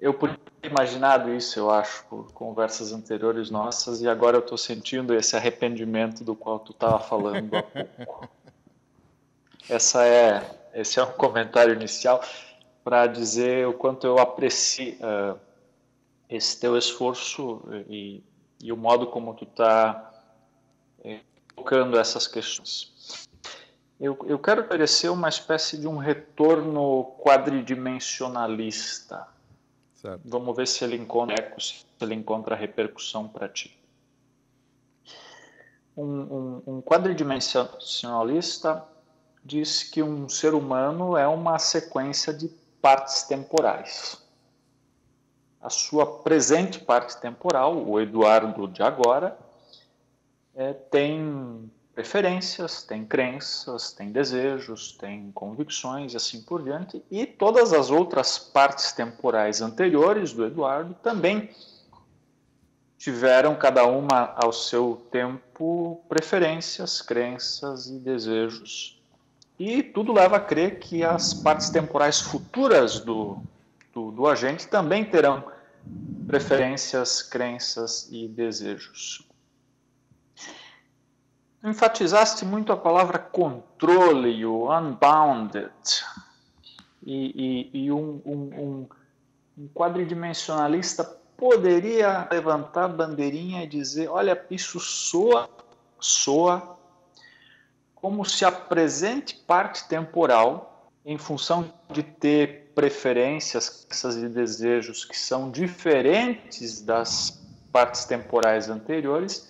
eu podia ter imaginado isso, eu acho, por conversas anteriores nossas, e agora eu estou sentindo esse arrependimento do qual tu estava falando há pouco. Essa é, esse é um comentário inicial para dizer o quanto eu aprecio uh, esse teu esforço e, e o modo como tu está tocando eh, essas questões. Eu, eu quero oferecer uma espécie de um retorno quadridimensionalista. Certo. Vamos ver se ele encontra eco, se ele encontra repercussão para ti. Um, um, um quadridimensionalista diz que um ser humano é uma sequência de partes temporais. A sua presente parte temporal, o Eduardo de agora, é, tem preferências, tem crenças, tem desejos, tem convicções e assim por diante, e todas as outras partes temporais anteriores do Eduardo também tiveram cada uma ao seu tempo preferências, crenças e desejos. E tudo leva a crer que as partes temporais futuras do, do, do agente também terão preferências, crenças e desejos. Enfatizaste muito a palavra controle, o unbounded, e, e, e um, um, um, um quadridimensionalista poderia levantar a bandeirinha e dizer: olha, isso soa, soa como se apresente parte temporal em função de ter preferências, essas e desejos que são diferentes das partes temporais anteriores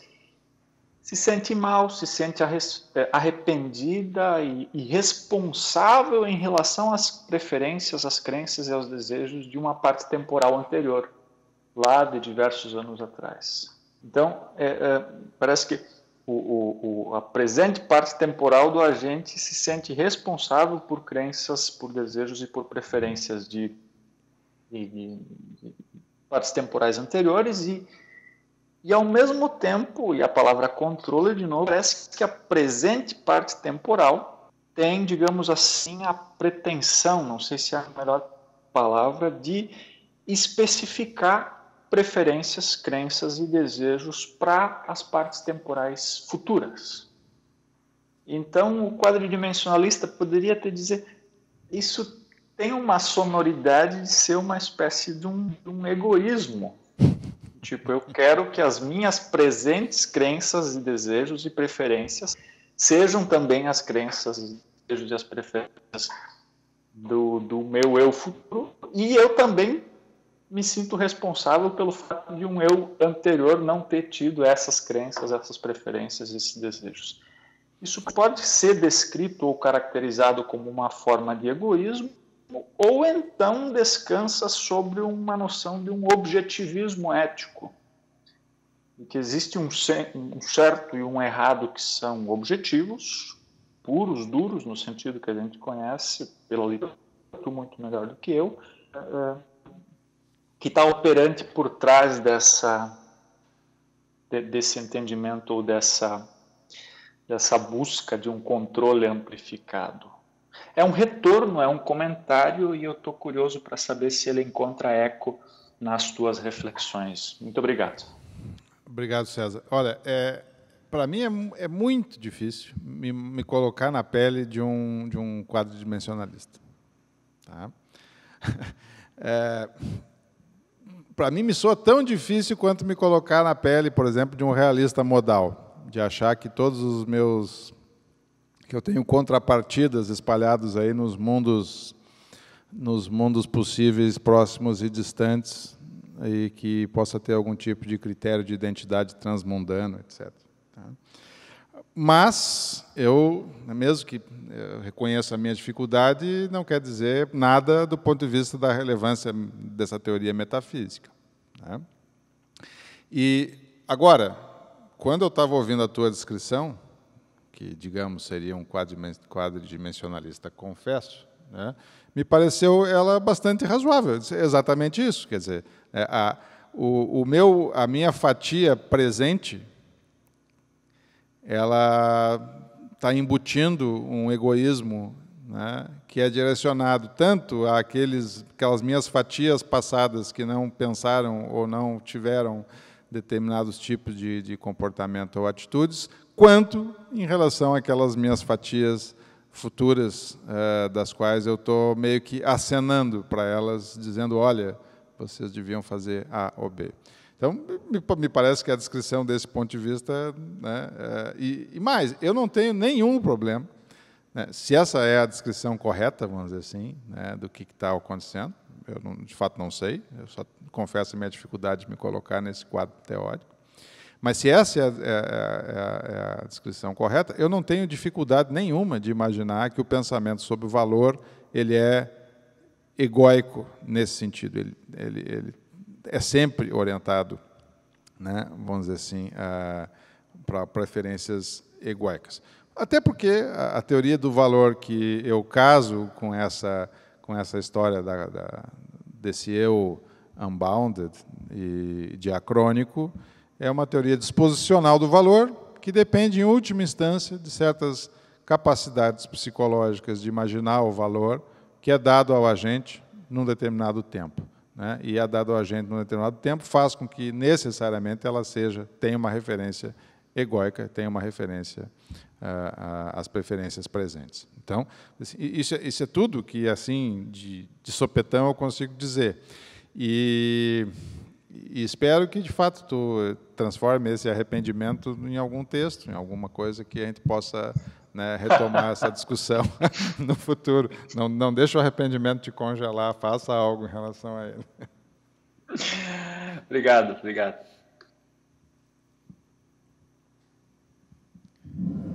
se sente mal, se sente eh, arrependida e, e responsável em relação às preferências, às crenças e aos desejos de uma parte temporal anterior, lá de diversos anos atrás. Então, é, é, parece que o, o, a presente parte temporal do agente se sente responsável por crenças, por desejos e por preferências de, de, de, de partes temporais anteriores e e ao mesmo tempo, e a palavra controle de novo, parece que a presente parte temporal tem, digamos assim, a pretensão, não sei se é a melhor palavra, de especificar preferências, crenças e desejos para as partes temporais futuras. Então, o quadridimensionalista poderia até dizer isso tem uma sonoridade de ser uma espécie de um, de um egoísmo Tipo, eu quero que as minhas presentes crenças e desejos e preferências sejam também as crenças, desejos e as preferências do, do meu eu futuro. E eu também me sinto responsável pelo fato de um eu anterior não ter tido essas crenças, essas preferências, esses desejos. Isso pode ser descrito ou caracterizado como uma forma de egoísmo, ou então descansa sobre uma noção de um objetivismo ético, em que existe um, um certo e um errado que são objetivos, puros, duros, no sentido que a gente conhece pela literatura muito melhor do que eu, eh, que está operante por trás dessa desse entendimento ou dessa dessa busca de um controle amplificado. É um retorno, é um comentário e eu estou curioso para saber se ele encontra eco nas tuas reflexões. Muito obrigado. Obrigado, César. Olha, é, para mim é, é, muito difícil me, me, colocar na pele de um, de um quadro dimensionalista. Tá? É, para mim me soa tão difícil quanto me colocar na pele, por exemplo, de um realista modal, de achar que todos os meus que eu tenho contrapartidas espalhadas aí nos mundos, nos mundos possíveis, próximos e distantes, e que possa ter algum tipo de critério de identidade transmundano, etc. Tá? Mas eu, mesmo que eu eh, reconheça a minha dificuldade, não quer dizer nada do ponto de vista da relevância dessa teoria metafísica. Né? E agora, quando eu estava ouvindo a tua descrição que, digamos, seria um quadridimensionalista, confesso, né, me pareceu ela bastante razoável. Exatamente isso. Quer dizer, né, a, o, o meu, a minha fatia presente ela está embutindo um egoísmo né, que é direcionado tanto àqueles, aquelas minhas fatias passadas que não pensaram ou não tiveram determinados tipos de, de comportamento ou atitudes, quanto em relação àquelas minhas fatias futuras, eh, das quais eu estou meio que acenando para elas, dizendo: olha, vocês deviam fazer A ou B. Então, me, parece que a descrição desse ponto de vista. Né, eh, e, mais, eu não tenho nenhum problema, né, se essa é a descrição correta, vamos dizer assim, né, do que está acontecendo, eu de fato não sei, eu só confesso a minha dificuldade de me colocar nesse quadro teórico. Mas se essa é a, é, a, é, é, é a, descrição correta, eu não tenho dificuldade nenhuma de imaginar que o pensamento sobre o valor ele é egoico nesse sentido. Ele, ele, ele é sempre orientado, né, vamos dizer assim, para preferências egoicas. Até porque a, a, teoria do valor que eu caso com essa, com essa história da, da desse eu unbounded e diacrônico, é uma teoria disposicional do valor, que depende, em última instância, de certas capacidades psicológicas de imaginar o valor que é dado ao agente num determinado tempo. Né? E é dado ao agente num determinado tempo faz com que, necessariamente, ela seja, tenha uma referência egóica, tenha uma referência ah, ah, às preferências presentes. Então, assim, isso, é, isso, é tudo que, assim, de, de sopetão eu consigo dizer. E e espero que, de fato, tu transforme esse arrependimento em algum texto, em alguma coisa que a gente possa né, retomar essa discussão no futuro. Não, não deixe o arrependimento te congelar, faça algo em relação a ele. Obrigado, obrigado.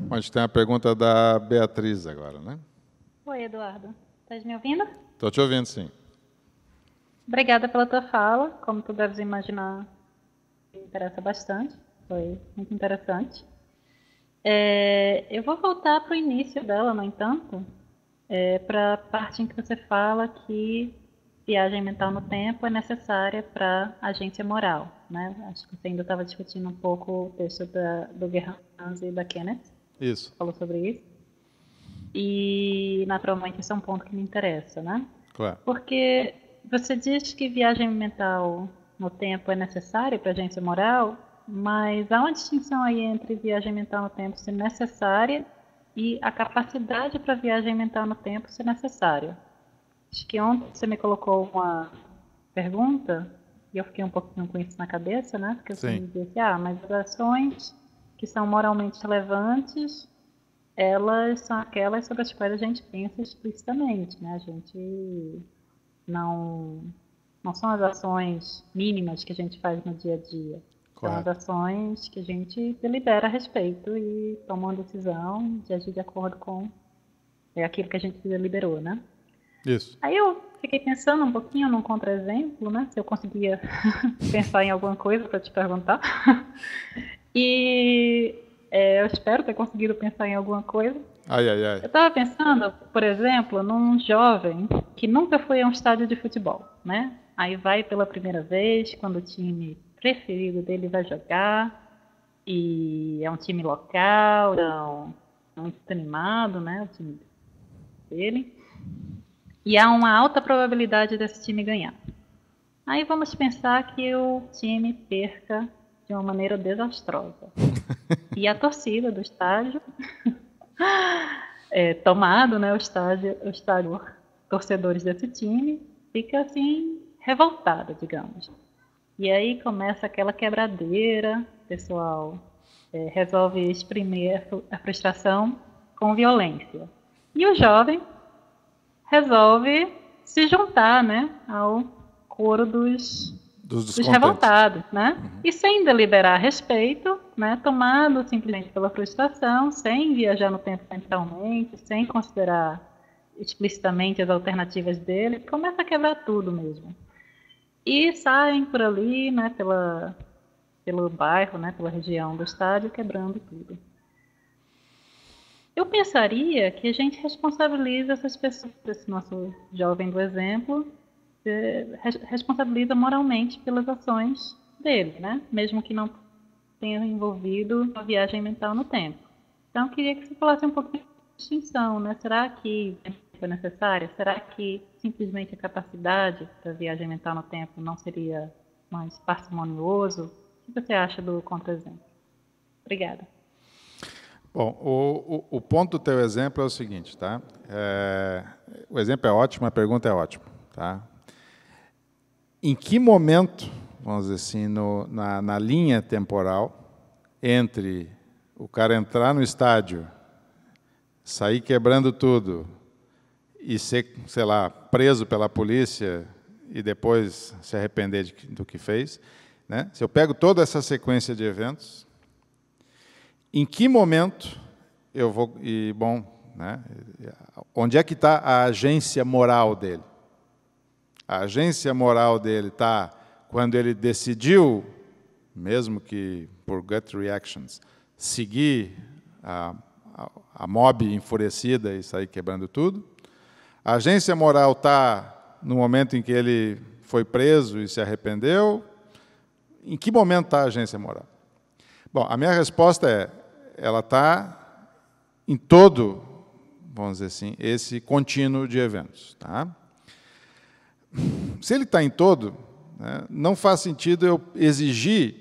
Bom, a gente tem a pergunta da Beatriz agora, né? Oi, Eduardo. Estás me ouvindo? Estou te ouvindo, sim. Obrigada pela tua fala, como tu deves imaginar, me interessa bastante, foi muito interessante. É, eu vou voltar para o início dela, no entanto, é, para a parte em que você fala que viagem mental no tempo é necessária para agência moral. Né? Acho que você ainda estava discutindo um pouco o texto da, do Gerhans e da Kenneth. Isso. Falou sobre isso. E, naturalmente, esse é um ponto que me interessa, né? Claro. Porque você diz que viagem mental no tempo é necessária para a agência moral, mas há uma distinção aí entre viagem mental no tempo ser necessária e a capacidade para viagem mental no tempo ser necessária. Acho que ontem você me colocou uma pergunta e eu fiquei um pouquinho com isso na cabeça, né? Porque eu Sim. disse, ah, mas as ações que são moralmente relevantes, elas são aquelas sobre as quais a gente pensa explicitamente, né? A gente não, não são as ações mínimas que a gente faz no dia a dia. São as ações que a gente delibera a respeito e toma uma decisão de agir de acordo com é aquilo que a gente deliberou, né? Isso. Aí eu fiquei pensando um pouquinho num contra-exemplo, né? Se eu conseguia pensar em alguma coisa para te perguntar. E é, eu espero ter conseguido pensar em alguma coisa. Ai, ai, ai. Eu estava pensando, por exemplo, num jovem que nunca foi a um estádio de futebol, né? Aí vai pela primeira vez, quando o time preferido dele vai jogar, e é um time local, é é então, muito animado, né? O time dele. E há uma alta probabilidade desse time ganhar. Aí vamos pensar que o time perca de uma maneira desastrosa. e a torcida do estádio, é, tomado né, o estádio, o estádio, torcedores desse time, fica assim, revoltada, digamos. E aí começa aquela quebradeira, pessoal é, resolve exprimir a frustração com violência. E o jovem resolve se juntar né, ao coro dos, dos, dos revoltados, né? Uhum. E sem deliberar a respeito, né, tomado simplesmente pela frustração, sem viajar no tempo mentalmente, sem considerar explicitamente as alternativas dele, começa a quebrar tudo mesmo. E saem por ali, né, pela, pelo bairro, né, pela região do estádio, quebrando tudo. Eu pensaria que a gente responsabiliza essas pessoas, esse nosso jovem do exemplo, eh, responsabiliza moralmente pelas ações dele, né? Mesmo que não tenha envolvido uma viagem mental no tempo. Então, queria que você falasse um pouquinho da distinção, né? Será que foi necessária? Será que simplesmente a capacidade da viagem mental no tempo não seria mais parcimonioso? O que você acha do contra-exemplo? Obrigada. Bom, o, o, o, ponto do teu exemplo é o seguinte, tá? É, o exemplo é ótimo, a pergunta é ótima, tá? Em que momento vamos dizer assim, no, na, na linha temporal entre o cara entrar no estádio, sair quebrando tudo e ser, sei lá, preso pela polícia e depois se arrepender de, do que fez, né? se eu pego toda essa sequência de eventos, em que momento eu vou. E, bom, né? onde é que está a agência moral dele? A agência moral dele está quando ele decidiu, mesmo que por gut reactions, seguir a, a, a mob enfurecida e sair quebrando tudo. A agência moral está no momento em que ele foi preso e se arrependeu. Em que momento está a agência moral? Bom, a minha resposta é: ela está em todo, vamos dizer assim, esse contínuo de eventos. Tá? Se ele está em todo, né? Não faz sentido eu exigir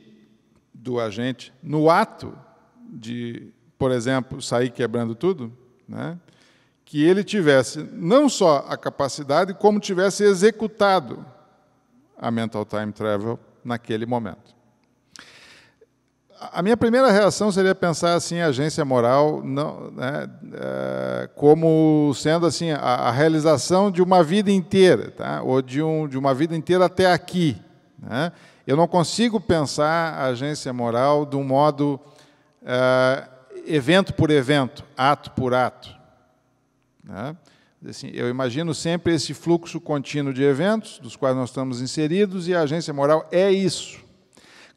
do agente, no ato de, por exemplo, sair quebrando tudo, né, que ele tivesse não só a capacidade, como tivesse executado a mental time travel naquele momento a minha primeira reação seria pensar assim a agência moral não, né, é, como sendo assim a, a, realização de uma vida inteira, tá? ou de, um, de uma vida inteira até aqui. Né? Eu não consigo pensar a agência moral de um modo é, evento por evento, ato por ato. Né? Assim, eu imagino sempre esse fluxo contínuo de eventos dos quais nós estamos inseridos e a agência moral é isso.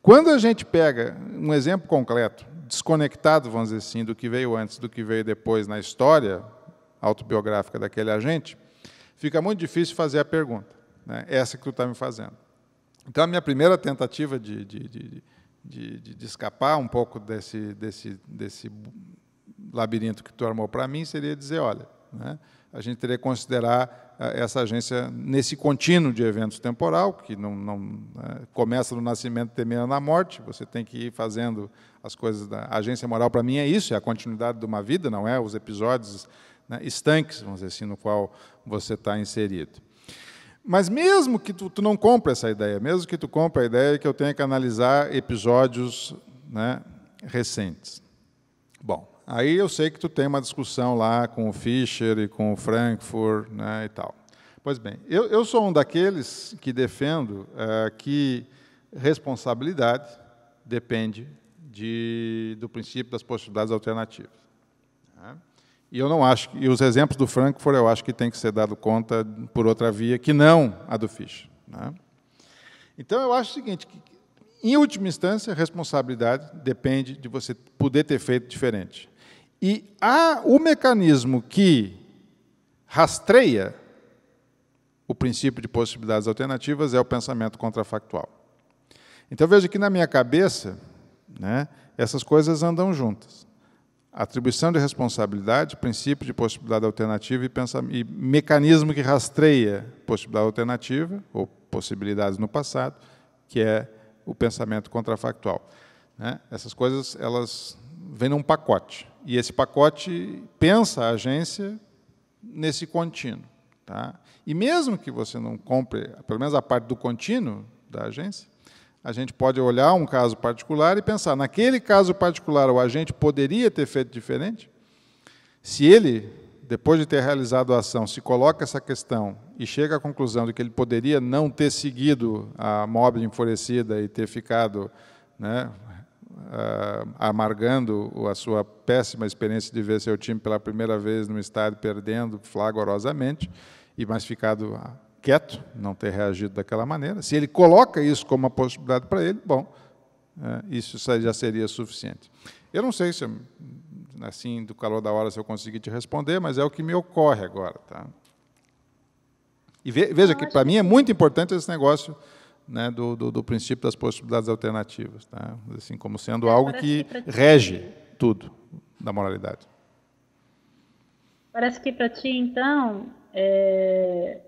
Quando a gente pega um exemplo concreto, desconectado, vamos dizer assim, do que veio antes, do que veio depois na história autobiográfica daquele agente, fica muito difícil fazer a pergunta, né? essa que tu está me fazendo. Então, a minha primeira tentativa de, de, de, de escapar um pouco desse, desse, desse labirinto que tu armou para mim seria dizer, olha, né, a gente teria que considerar essa agência nesse contínuo de eventos temporal, que não, não né, começa no nascimento e termina na morte, você tem que ir fazendo as coisas da a agência moral, para mim é isso, é a continuidade de uma vida, não é os episódios né, estanques, vamos dizer assim, no qual você está inserido. Mas mesmo que tu, tu não compre essa ideia, mesmo que tu compre a ideia é que eu tenha que analisar episódios né, recentes. Bom, Aí eu sei que tu tem uma discussão lá com o Fischer e com o Frankfurt né, e tal. Pois bem, eu, eu sou um daqueles que defendo eh, que responsabilidade depende de, do princípio das possibilidades alternativas. Né? E eu não acho, e os exemplos do Frankfurt eu acho que tem que ser dado conta por outra via que não a do Fischer. Né? Então eu acho o seguinte, que, em última instância, responsabilidade depende de você poder ter feito diferente. E há o mecanismo que rastreia o princípio de possibilidades alternativas é o pensamento contrafactual. Então veja que na minha cabeça, né, essas coisas andam juntas. Atribuição de responsabilidade, princípio de possibilidade alternativa e, e mecanismo que rastreia possibilidade alternativa ou possibilidades no passado, que é o pensamento contrafactual. Né? Essas coisas elas vem num pacote. E esse pacote pensa a agência nesse contínuo. Tá? E mesmo que você não compre, pelo menos a parte do contínuo da agência, a gente pode olhar um caso particular e pensar, naquele caso particular, o agente poderia ter feito diferente? Se ele, depois de ter realizado a ação, se coloca essa questão e chega à conclusão de que ele poderia não ter seguido a móvel enfurecida e ter ficado né, uh, amargando a sua péssima experiência de ver seu time pela primeira vez no estádio perdendo flagorosamente, e mais ficado ah, quieto, não ter reagido daquela maneira. Se ele coloca isso como uma possibilidade para ele, bom, uh, isso já seria suficiente. Eu não sei se, assim, do calor da hora, se eu conseguir te responder, mas é o que me ocorre agora. Tá? E veja que para mim é muito importante esse negócio né, do, do, do, princípio das possibilidades alternativas, tá? assim como sendo é, algo que, que ti, rege tudo da moralidade. Parece que para ti então é...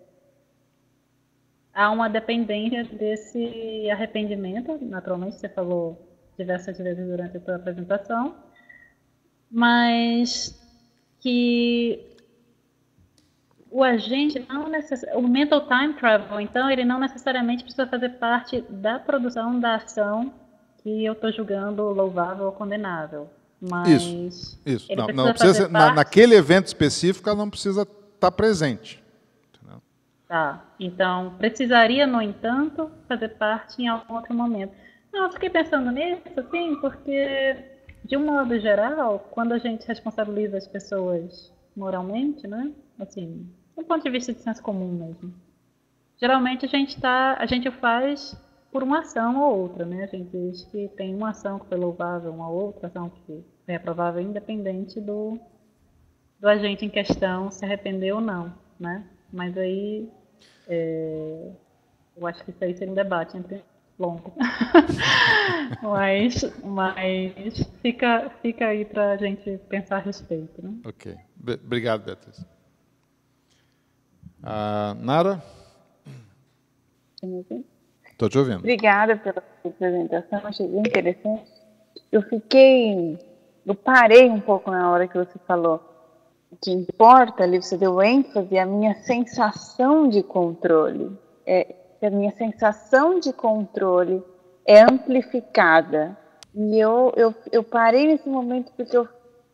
há uma dependência desse arrependimento, naturalmente você falou diversas vezes durante a tua apresentação, mas que o agente não necess... o mental time travel, então ele não necessariamente precisa fazer parte da produção da ação que eu estou julgando louvável ou condenável. Mas isso, isso. Não, precisa não precisa, na, parte... naquele evento específico, ela não precisa estar tá presente. Tá. Então precisaria, no entanto, fazer parte em algum outro momento. Não, eu fiquei pensando nisso, assim, porque de um modo geral, quando a gente responsabiliza as pessoas moralmente, né? Assim, do ponto de vista de senso comum mesmo. Geralmente a gente tá, a gente faz por uma ação ou outra, né? A gente diz que tem uma ação que foi louvável, uma outra ação que foi aprovável, independente do, do agente em questão se arrepender ou não, né? Mas aí é, eu acho que isso aí seria um debate entre longo. mas, mas fica, fica aí para a gente pensar a respeito. Né? Ok. obrigado, Beatriz. Ah, Nara? Estou te ouvindo. Obrigada pela apresentação, achei bem interessante. Eu fiquei, eu parei um pouco na hora que você falou o que importa ali, você deu ênfase à minha sensação de controle. É, a minha sensação de controle é amplificada. E eu, eu, eu parei nesse momento porque eu,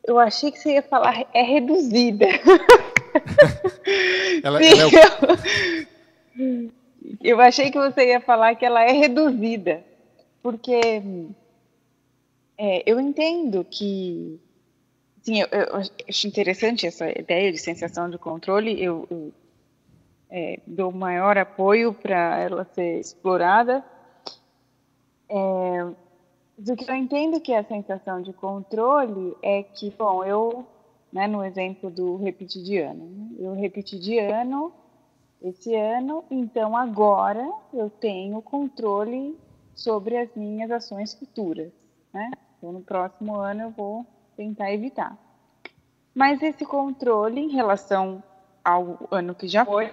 eu achei que você ia falar é reduzida. ela, ela é eu... achei que você ia falar que ela é reduzida, porque é, eu entendo que. Sim, eu, eu, acho interessante essa ideia de sensação de controle. Eu, eu é, dou maior apoio para ela ser explorada. É, do que eu entendo que é a sensação de controle é que, bom, eu né, no exemplo do repetidiano. Eu ano esse ano, então agora eu tenho controle sobre as minhas ações futuras. Né? Então, no próximo ano eu vou tentar evitar. Mas esse controle em relação ao ano que já foi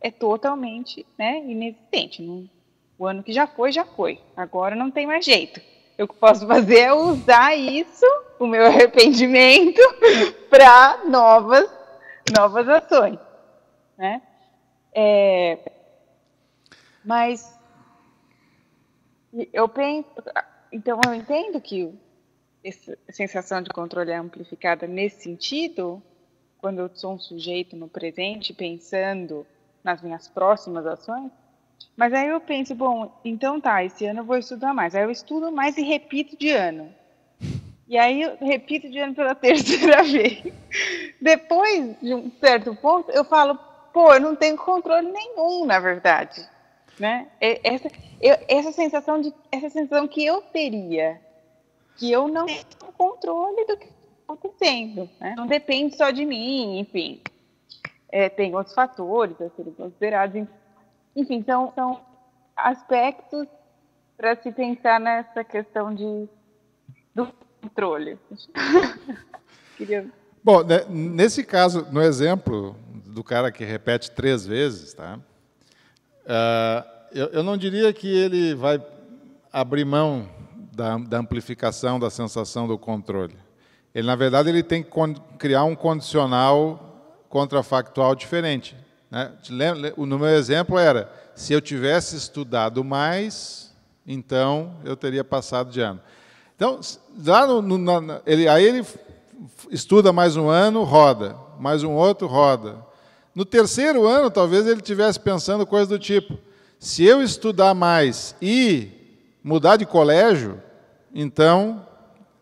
é totalmente né, inexistente. o ano que já foi, já foi. Agora não tem mais jeito. O que eu posso fazer é usar isso o meu arrependimento para novas, novas ações, né? É, mas eu penso, então eu entendo que essa sensação de controle é amplificada nesse sentido, quando eu sou um sujeito no presente, pensando nas minhas próximas ações, mas aí eu penso, bom, então tá, esse ano eu vou estudar mais. Aí eu estudo mais e repito de ano. E aí, repito de ano pela terceira vez. Depois de um certo ponto, eu falo, pô, eu não tenho controle nenhum, na verdade. Né? Essa, eu, essa sensação de essa sensação que eu teria, que eu não tenho controle do que está acontecendo. Né? Não depende só de mim, enfim. É, tem outros fatores a serem considerados. Enfim, são, são aspectos para se pensar nessa questão de do controle. Queria... Bom, né, nesse caso, no exemplo do cara que repete três vezes, tá? Uh, eu, eu, não diria que ele vai abrir mão da, da, amplificação da sensação do controle. Ele, na verdade, ele tem que criar um condicional contrafactual diferente. Né? No meu exemplo era, se eu tivesse estudado mais, então eu teria passado de ano. Então, lá no, no, na, ele, aí ele estuda mais um ano, roda. Mais um outro, roda. No terceiro ano, talvez ele estivesse pensando coisa do tipo: se eu estudar mais e mudar de colégio, então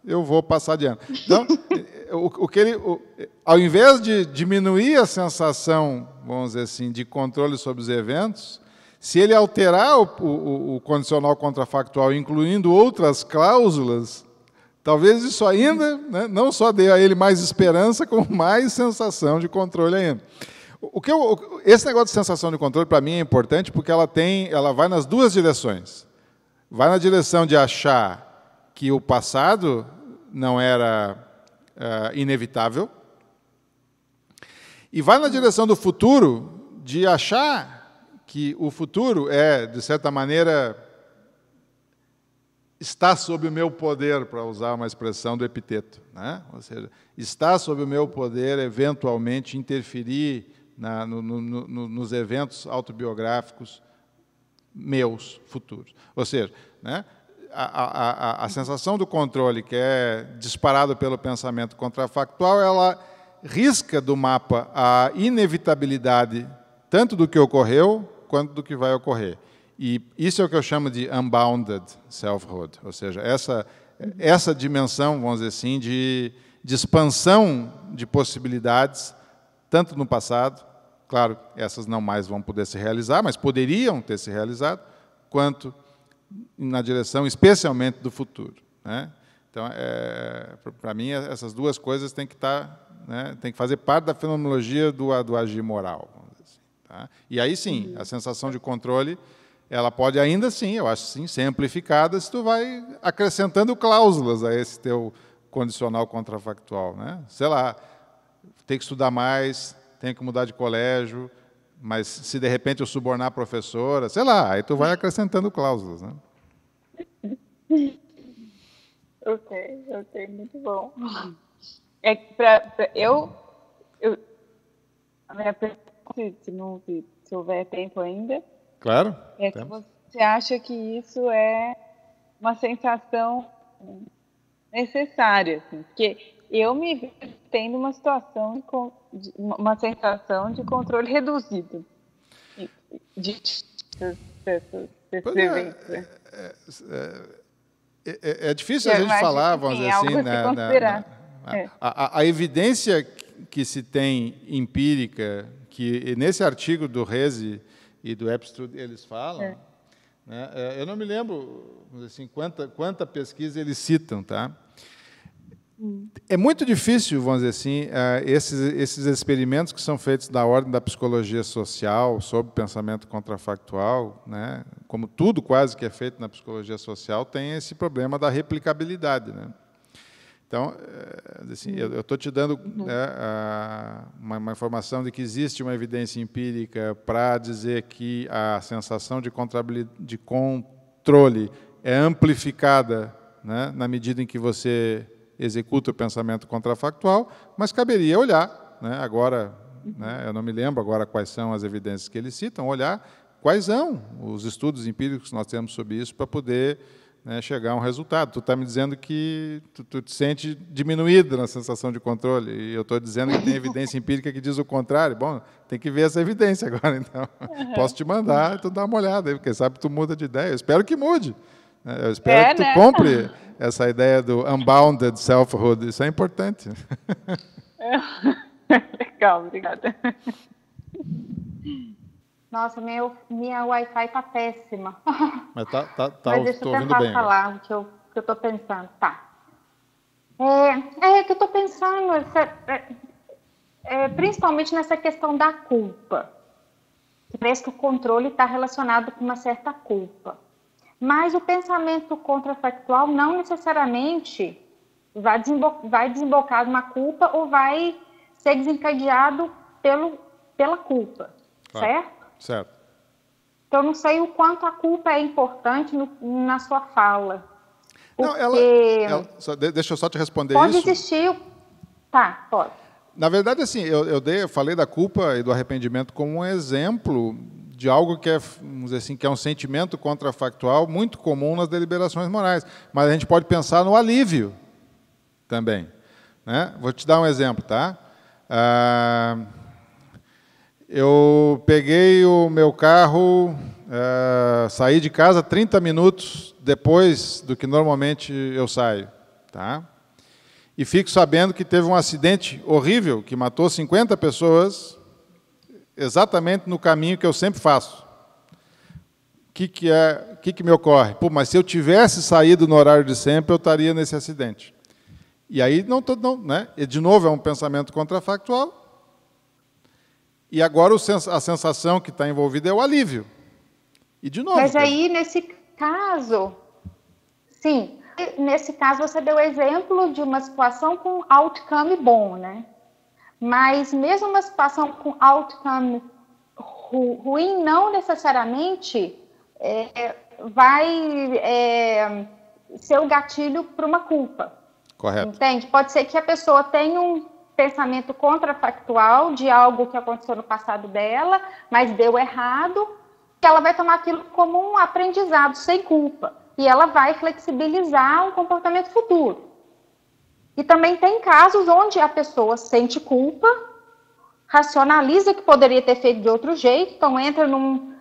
eu vou passar de ano. Então, o, o que ele, o, ao invés de diminuir a sensação, vamos dizer assim, de controle sobre os eventos, se ele alterar o, o, o condicional contrafactual, incluindo outras cláusulas, talvez isso ainda né, não só dê a ele mais esperança, como mais sensação de controle ainda. O que eu, esse negócio de sensação de controle para mim é importante porque ela tem, ela vai nas duas direções. Vai na direção de achar que o passado não era uh, inevitável e vai na direção do futuro de achar que o futuro é, de certa maneira, está sob o meu poder, para usar uma expressão do epiteto. Né? Ou seja, está sob o meu poder, eventualmente, interferir na, no, no, no, nos eventos autobiográficos meus futuros. Ou seja, né? a, a, a, a sensação do controle que é disparado pelo pensamento contrafactual, ela risca do mapa a inevitabilidade tanto do que ocorreu quanto do que vai ocorrer. E isso é o que eu chamo de unbounded selfhood, ou seja, essa, essa dimensão, vamos dizer assim, de, de expansão de possibilidades, tanto no passado, claro, essas não mais vão poder se realizar, mas poderiam ter se realizado, quanto na direção, especialmente, do futuro. Né? Então, é, para mim, essas duas coisas têm que estar, tá, né, têm que fazer parte da fenomenologia do, do agir moral. Tá? E aí sim, uhum. a sensação de controle, ela pode ainda sim, eu acho sim, ser amplificada se tu vai acrescentando cláusulas a esse teu condicional contrafactual. Né? Sei lá, tem que estudar mais, tem que mudar de colégio, mas se de repente eu subornar a professora, sei lá, aí tu vai acrescentando cláusulas. Né? Ok, ok, muito bom. É para eu, eu, a minha se, se, não, se, se houver tempo ainda. Claro. É que você acha que isso é uma sensação necessária, assim, porque eu me vi tendo uma situação de, uma sensação de controle reduzido de, de, é, é, é, é, difícil eu a gente falar, vamos dizer assim, na, na, na, a, a, a evidência que se tem empírica que nesse artigo do Reze e do Epstrud eles falam, é. né, é, eu não me lembro assim, quanta, quanta pesquisa eles citam, tá? Hum. É muito difícil, vamos dizer assim, é, esses, esses experimentos que são feitos da ordem da psicologia social, sobre pensamento contrafactual, né? como tudo quase que é feito na psicologia social, tem esse problema da replicabilidade. Né? Então, eh, assim, eu estou te dando uhum. Uhum. né, uma, uma, informação de que existe uma evidência empírica para dizer que a sensação de, de controle é amplificada né, na medida em que você executa o pensamento contrafactual, mas caberia olhar, né, agora, uhum. né, eu não me lembro agora quais são as evidências que eles citam, olhar quais são os estudos empíricos que nós temos sobre isso para poder né, chegar a um resultado. Tu está me dizendo que tu, tu, te sente diminuído na sensação de controle, e eu estou dizendo que tem evidência empírica que diz o contrário. Bom, tem que ver essa evidência agora, então. Uhum. Posso te mandar, tu dá uma olhada, porque sabe tu muda de ideia. Eu espero que mude. Né. Eu espero é, que tu né? compre essa ideia do unbounded selfhood. Isso é importante. É. Legal, obrigada. Nossa, meu, minha Wi-Fi tá péssima. Mas tá, tá, tá Mas deixa eu tentar bem, falar né? o que eu, que eu tô pensando. Tá. É, é que eu tô pensando, essa, é, é, principalmente nessa questão da culpa. Parece que o controle está relacionado com uma certa culpa. Mas o pensamento contrafactual não necessariamente vai, desembo vai desembocar numa culpa ou vai ser desencadeado pelo, pela culpa, tá. certo? Certo. Então, não sei o quanto a culpa é importante no, na sua fala. Porque... Não, ela, ela só, deixa eu só te responder pode isso. Pode existir. Tá, pode. Na verdade, assim, eu, eu, dei, eu falei da culpa e do arrependimento como um exemplo de algo que é, vamos dizer assim, que é um sentimento contrafactual muito comum nas deliberações morais. Mas a gente pode pensar no alívio também. Né? Vou te dar um exemplo, tá? Ah, eu peguei o meu carro, é, saí de casa 30 minutos depois do que normalmente eu saio. Tá? E fico sabendo que teve um acidente horrível que matou 50 pessoas, exatamente no caminho que eu sempre faço. O que, que, é, que, que me ocorre? Pô, mas se eu tivesse saído no horário de sempre, eu estaria nesse acidente. E aí, não, não né? e de novo, é um pensamento contrafactual, e agora a sensação que está envolvida é o alívio. E de novo. Mas aí, nesse caso, sim, nesse caso você deu exemplo de uma situação com outcome bom, né? Mas mesmo uma situação com outcome ru ruim, não necessariamente é, vai é, ser o gatilho para uma culpa. Correto. Entende? Pode ser que a pessoa tenha um pensamento contrafactual de algo que aconteceu no passado dela, mas deu errado, que ela vai tomar aquilo como um aprendizado sem culpa e ela vai flexibilizar um comportamento futuro. E também tem casos onde a pessoa sente culpa, racionaliza que poderia ter feito de outro jeito, então entra num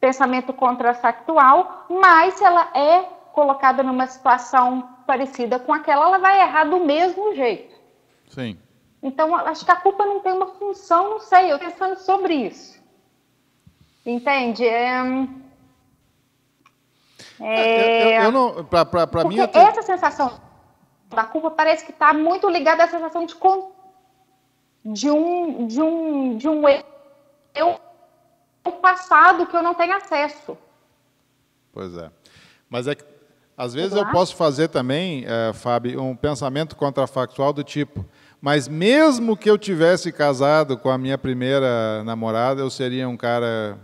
pensamento contrafactual, mas se ela é colocada numa situação parecida com aquela, ela vai errar do mesmo jeito. Sim. Então, acho que a culpa não tem uma função, não sei, eu pensando sobre isso. Entende? É... É... Eu, eu, eu é, não, pra, pra, pra mim, tenho... essa sensação da culpa parece que está muito ligada à sensação de, con... de um de um de um eu passado que eu não tenho acesso. Pois é. Mas é que às vezes eu posso fazer também, é, Fábio, um pensamento contrafactual do tipo: mas mesmo que eu tivesse casado com a minha primeira namorada, eu seria um cara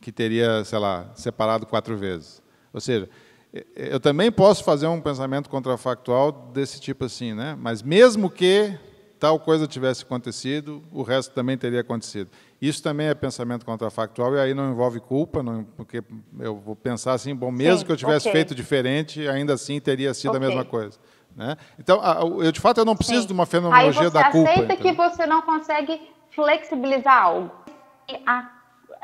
que teria, sei lá, separado quatro vezes. Ou seja, eu também posso fazer um pensamento contrafactual desse tipo assim, né? Mas mesmo que tal coisa tivesse acontecido, o resto também teria acontecido. Isso também é pensamento contrafactual e aí não envolve culpa, não, porque eu vou pensar assim, bom, mesmo Sim, que eu tivesse okay. feito diferente, ainda assim teria sido okay. a mesma coisa. Né? Então, eu de fato eu não preciso Sim. de uma fenomenologia da culpa. Aí você aceita então. que você não consegue flexibilizar algo. A,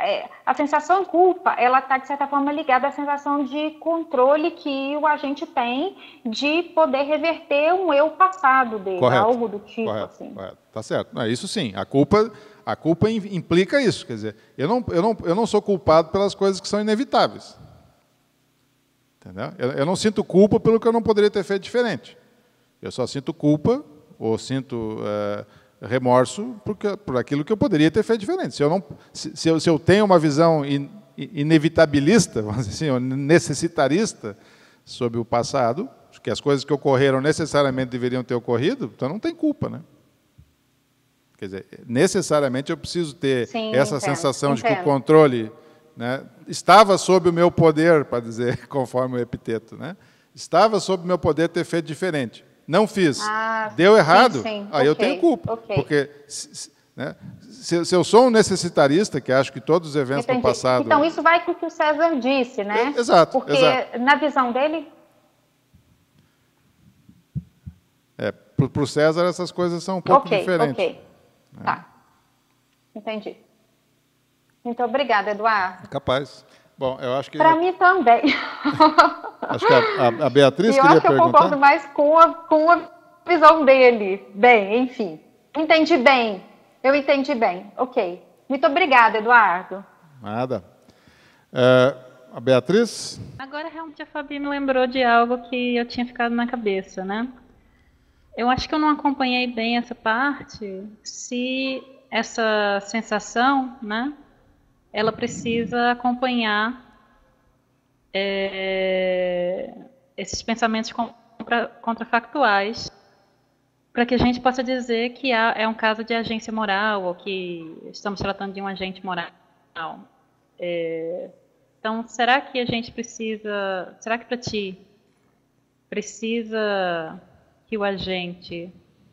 é, a sensação culpa, ela está de certa forma ligada à sensação de controle que o agente tem de poder reverter um eu passado dele, correto, algo do tipo correto, assim. Correto. Tá certo. Não, isso sim. A culpa a culpa implica isso, quer dizer, eu não, eu, não, eu não sou culpado pelas coisas que são inevitáveis. Entendeu? Eu, eu não sinto culpa pelo que eu não poderia ter feito diferente. Eu só sinto culpa ou sinto é, remorso por, por aquilo que eu poderia ter feito diferente. Se eu, não, se, se eu, se eu tenho uma visão in, inevitabilista, vamos dizer assim, necessitarista sobre o passado, que as coisas que ocorreram necessariamente deveriam ter ocorrido, então não tem culpa, né? Quer dizer, necessariamente eu preciso ter Sim, essa entendo, sensação entendo. de que o controle né, estava sob o meu poder, para dizer conforme o epiteto, né? Estava sob o meu poder ter feito diferente não fiz, ah, deu errado, sim, sim. aí okay, eu tenho culpa. Okay. Porque né, se, se, eu sou um necessitarista, que acho que todos os eventos Entendi. do passado... Então, isso vai com o que o César disse, né? É, exato. Porque, exato. na visão dele... É, para o César, essas coisas são um pouco okay, diferentes. Ok, é. Tá. Entendi. Muito obrigada, Eduardo. Capaz. Bom, eu acho que... Para mim também. Acho que a, a Beatriz e queria perguntar. Eu acho que eu concordo mais com a, com a visão dele. Bem, enfim. Entendi bem. Eu entendi bem. Ok. Muito obrigada, Eduardo. Nada. É, a Beatriz? Agora realmente a Fabi me lembrou de algo que eu tinha ficado na cabeça, né? Eu acho que eu não acompanhei bem essa parte, se essa sensação, né, ela precisa acompanhar é, esses pensamentos contrafactuais para que a gente possa dizer que há, é um caso de agência moral ou que estamos tratando de um agente moral. É, então, será que a gente precisa, será que para ti precisa que o agente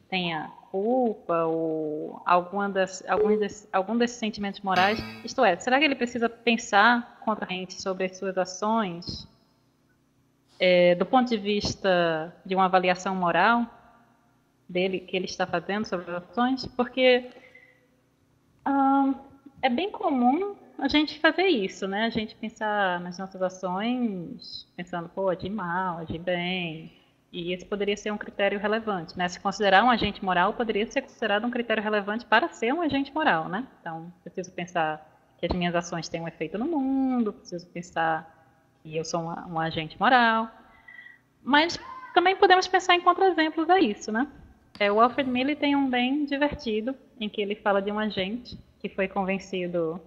tenha culpa ou alguma das, algum, algum desses sentimentos morais? Isto é, será que ele precisa pensar gente sobre as suas ações é, do ponto de vista de uma avaliação moral dele que ele está fazendo sobre as ações? Porque hum, é bem comum a gente fazer isso, né? A gente pensar nas nossas ações pensando, pô, agi mal, agi bem, e esse poderia ser um critério relevante, né? Se considerar um agente moral, poderia ser considerado um critério relevante para ser um agente moral, né? Então, preciso pensar que as minhas ações têm um efeito no mundo, preciso pensar que eu sou um, um agente moral. Mas também podemos pensar em contra-exemplos a isso, né? É, o Alfred Milley tem um bem divertido em que ele fala de um agente que foi convencido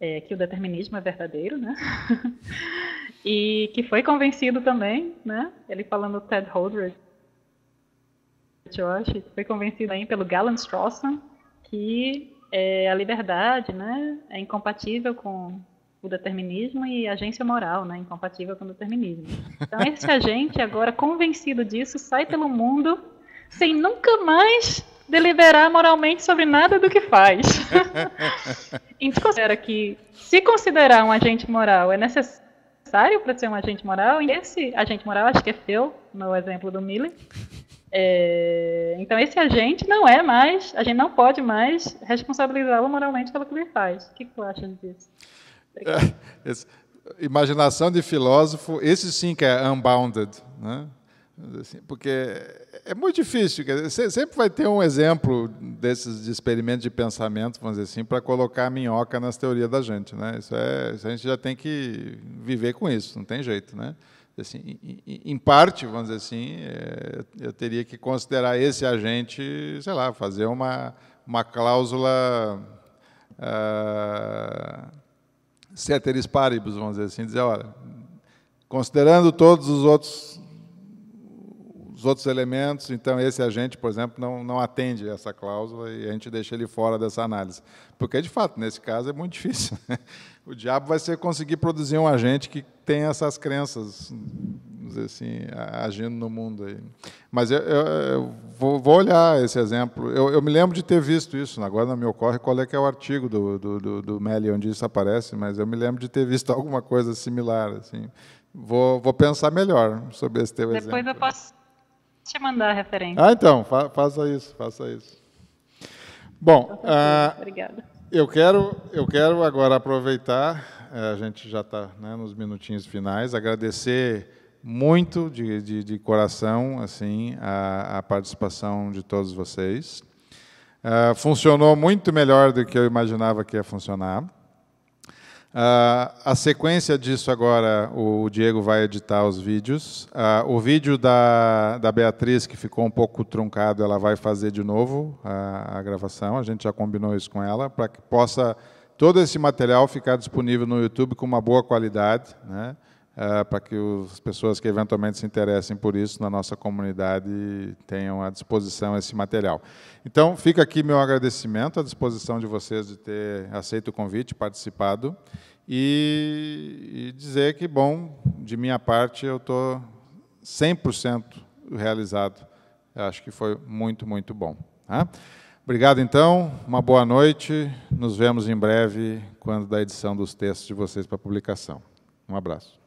é, que o determinismo é verdadeiro, né? e que foi convencido também, né? Ele falando Ted Holdred, eu acho, foi convencido aí pelo Galen Strawson que é, a liberdade, né, é incompatível com o determinismo e agência moral, né, incompatível com o determinismo. Então esse agente agora convencido disso sai pelo mundo sem nunca mais deliberar moralmente sobre nada do que faz. então considera que se considerar um agente moral é necessário necessário para ser um agente moral, e esse agente moral acho que é seu, no exemplo do Miller. É, então esse agente não é mais, a gente não pode mais responsabilizá-lo moralmente pelo que ele faz. O que, que tu acha disso? É, imaginação de filósofo, esse sim que é unbounded, né? Assim, porque é muito difícil, dizer, sempre vai ter um exemplo desses de experimentos de pensamento, vamos dizer assim, para colocar a minhoca nas teorias da gente. Né? Isso, é, isso a gente já tem que viver com isso, não tem jeito. Né? Assim, em parte, vamos dizer assim, é, eu teria que considerar esse agente, sei lá, fazer uma, uma cláusula uh, ceteris paribus, vamos dizer assim, dizer, olha, considerando todos os outros os outros elementos, então esse agente, por exemplo, não, não atende essa cláusula e a gente deixa ele fora dessa análise. Porque, de fato, nesse caso é muito difícil. Né? O diabo vai ser conseguir produzir um agente que tem essas crenças, vamos dizer assim, agindo no mundo. Aí. Mas eu, eu, eu vou, vou, olhar esse exemplo. Eu, eu, me lembro de ter visto isso, agora não me ocorre qual é que é o artigo do, do, do, do Melly onde isso aparece, mas eu me lembro de ter visto alguma coisa similar. Assim. Vou, vou pensar melhor sobre esse teu Depois exemplo. Depois eu posso te mandar a referência. Ah, então, fa faça isso, faça isso. Bom, ah, Eu quero, eu quero agora aproveitar, eh, a gente já está né, nos minutinhos finais, agradecer muito de, de, de coração assim a, a, participação de todos vocês. Ah, funcionou muito melhor do que eu imaginava que ia funcionar. Uh, a sequência disso agora, o Diego vai editar os vídeos. Uh, o vídeo da, da Beatriz, que ficou um pouco truncado, ela vai fazer de novo a, a gravação. A gente já combinou isso com ela, para que possa todo esse material ficar disponível no YouTube com uma boa qualidade. Né? uh, para que as pessoas que eventualmente se interessem por isso na nossa comunidade tenham à disposição esse material. Então, fica aqui meu agradecimento à disposição de vocês de ter aceito o convite, participado, e, e dizer que, bom, de minha parte, eu estou 100% realizado. Eu acho que foi muito, muito bom. Tá? Obrigado, então. Uma boa noite. Nos vemos em breve, quando da edição dos textos de vocês para publicação. Um abraço.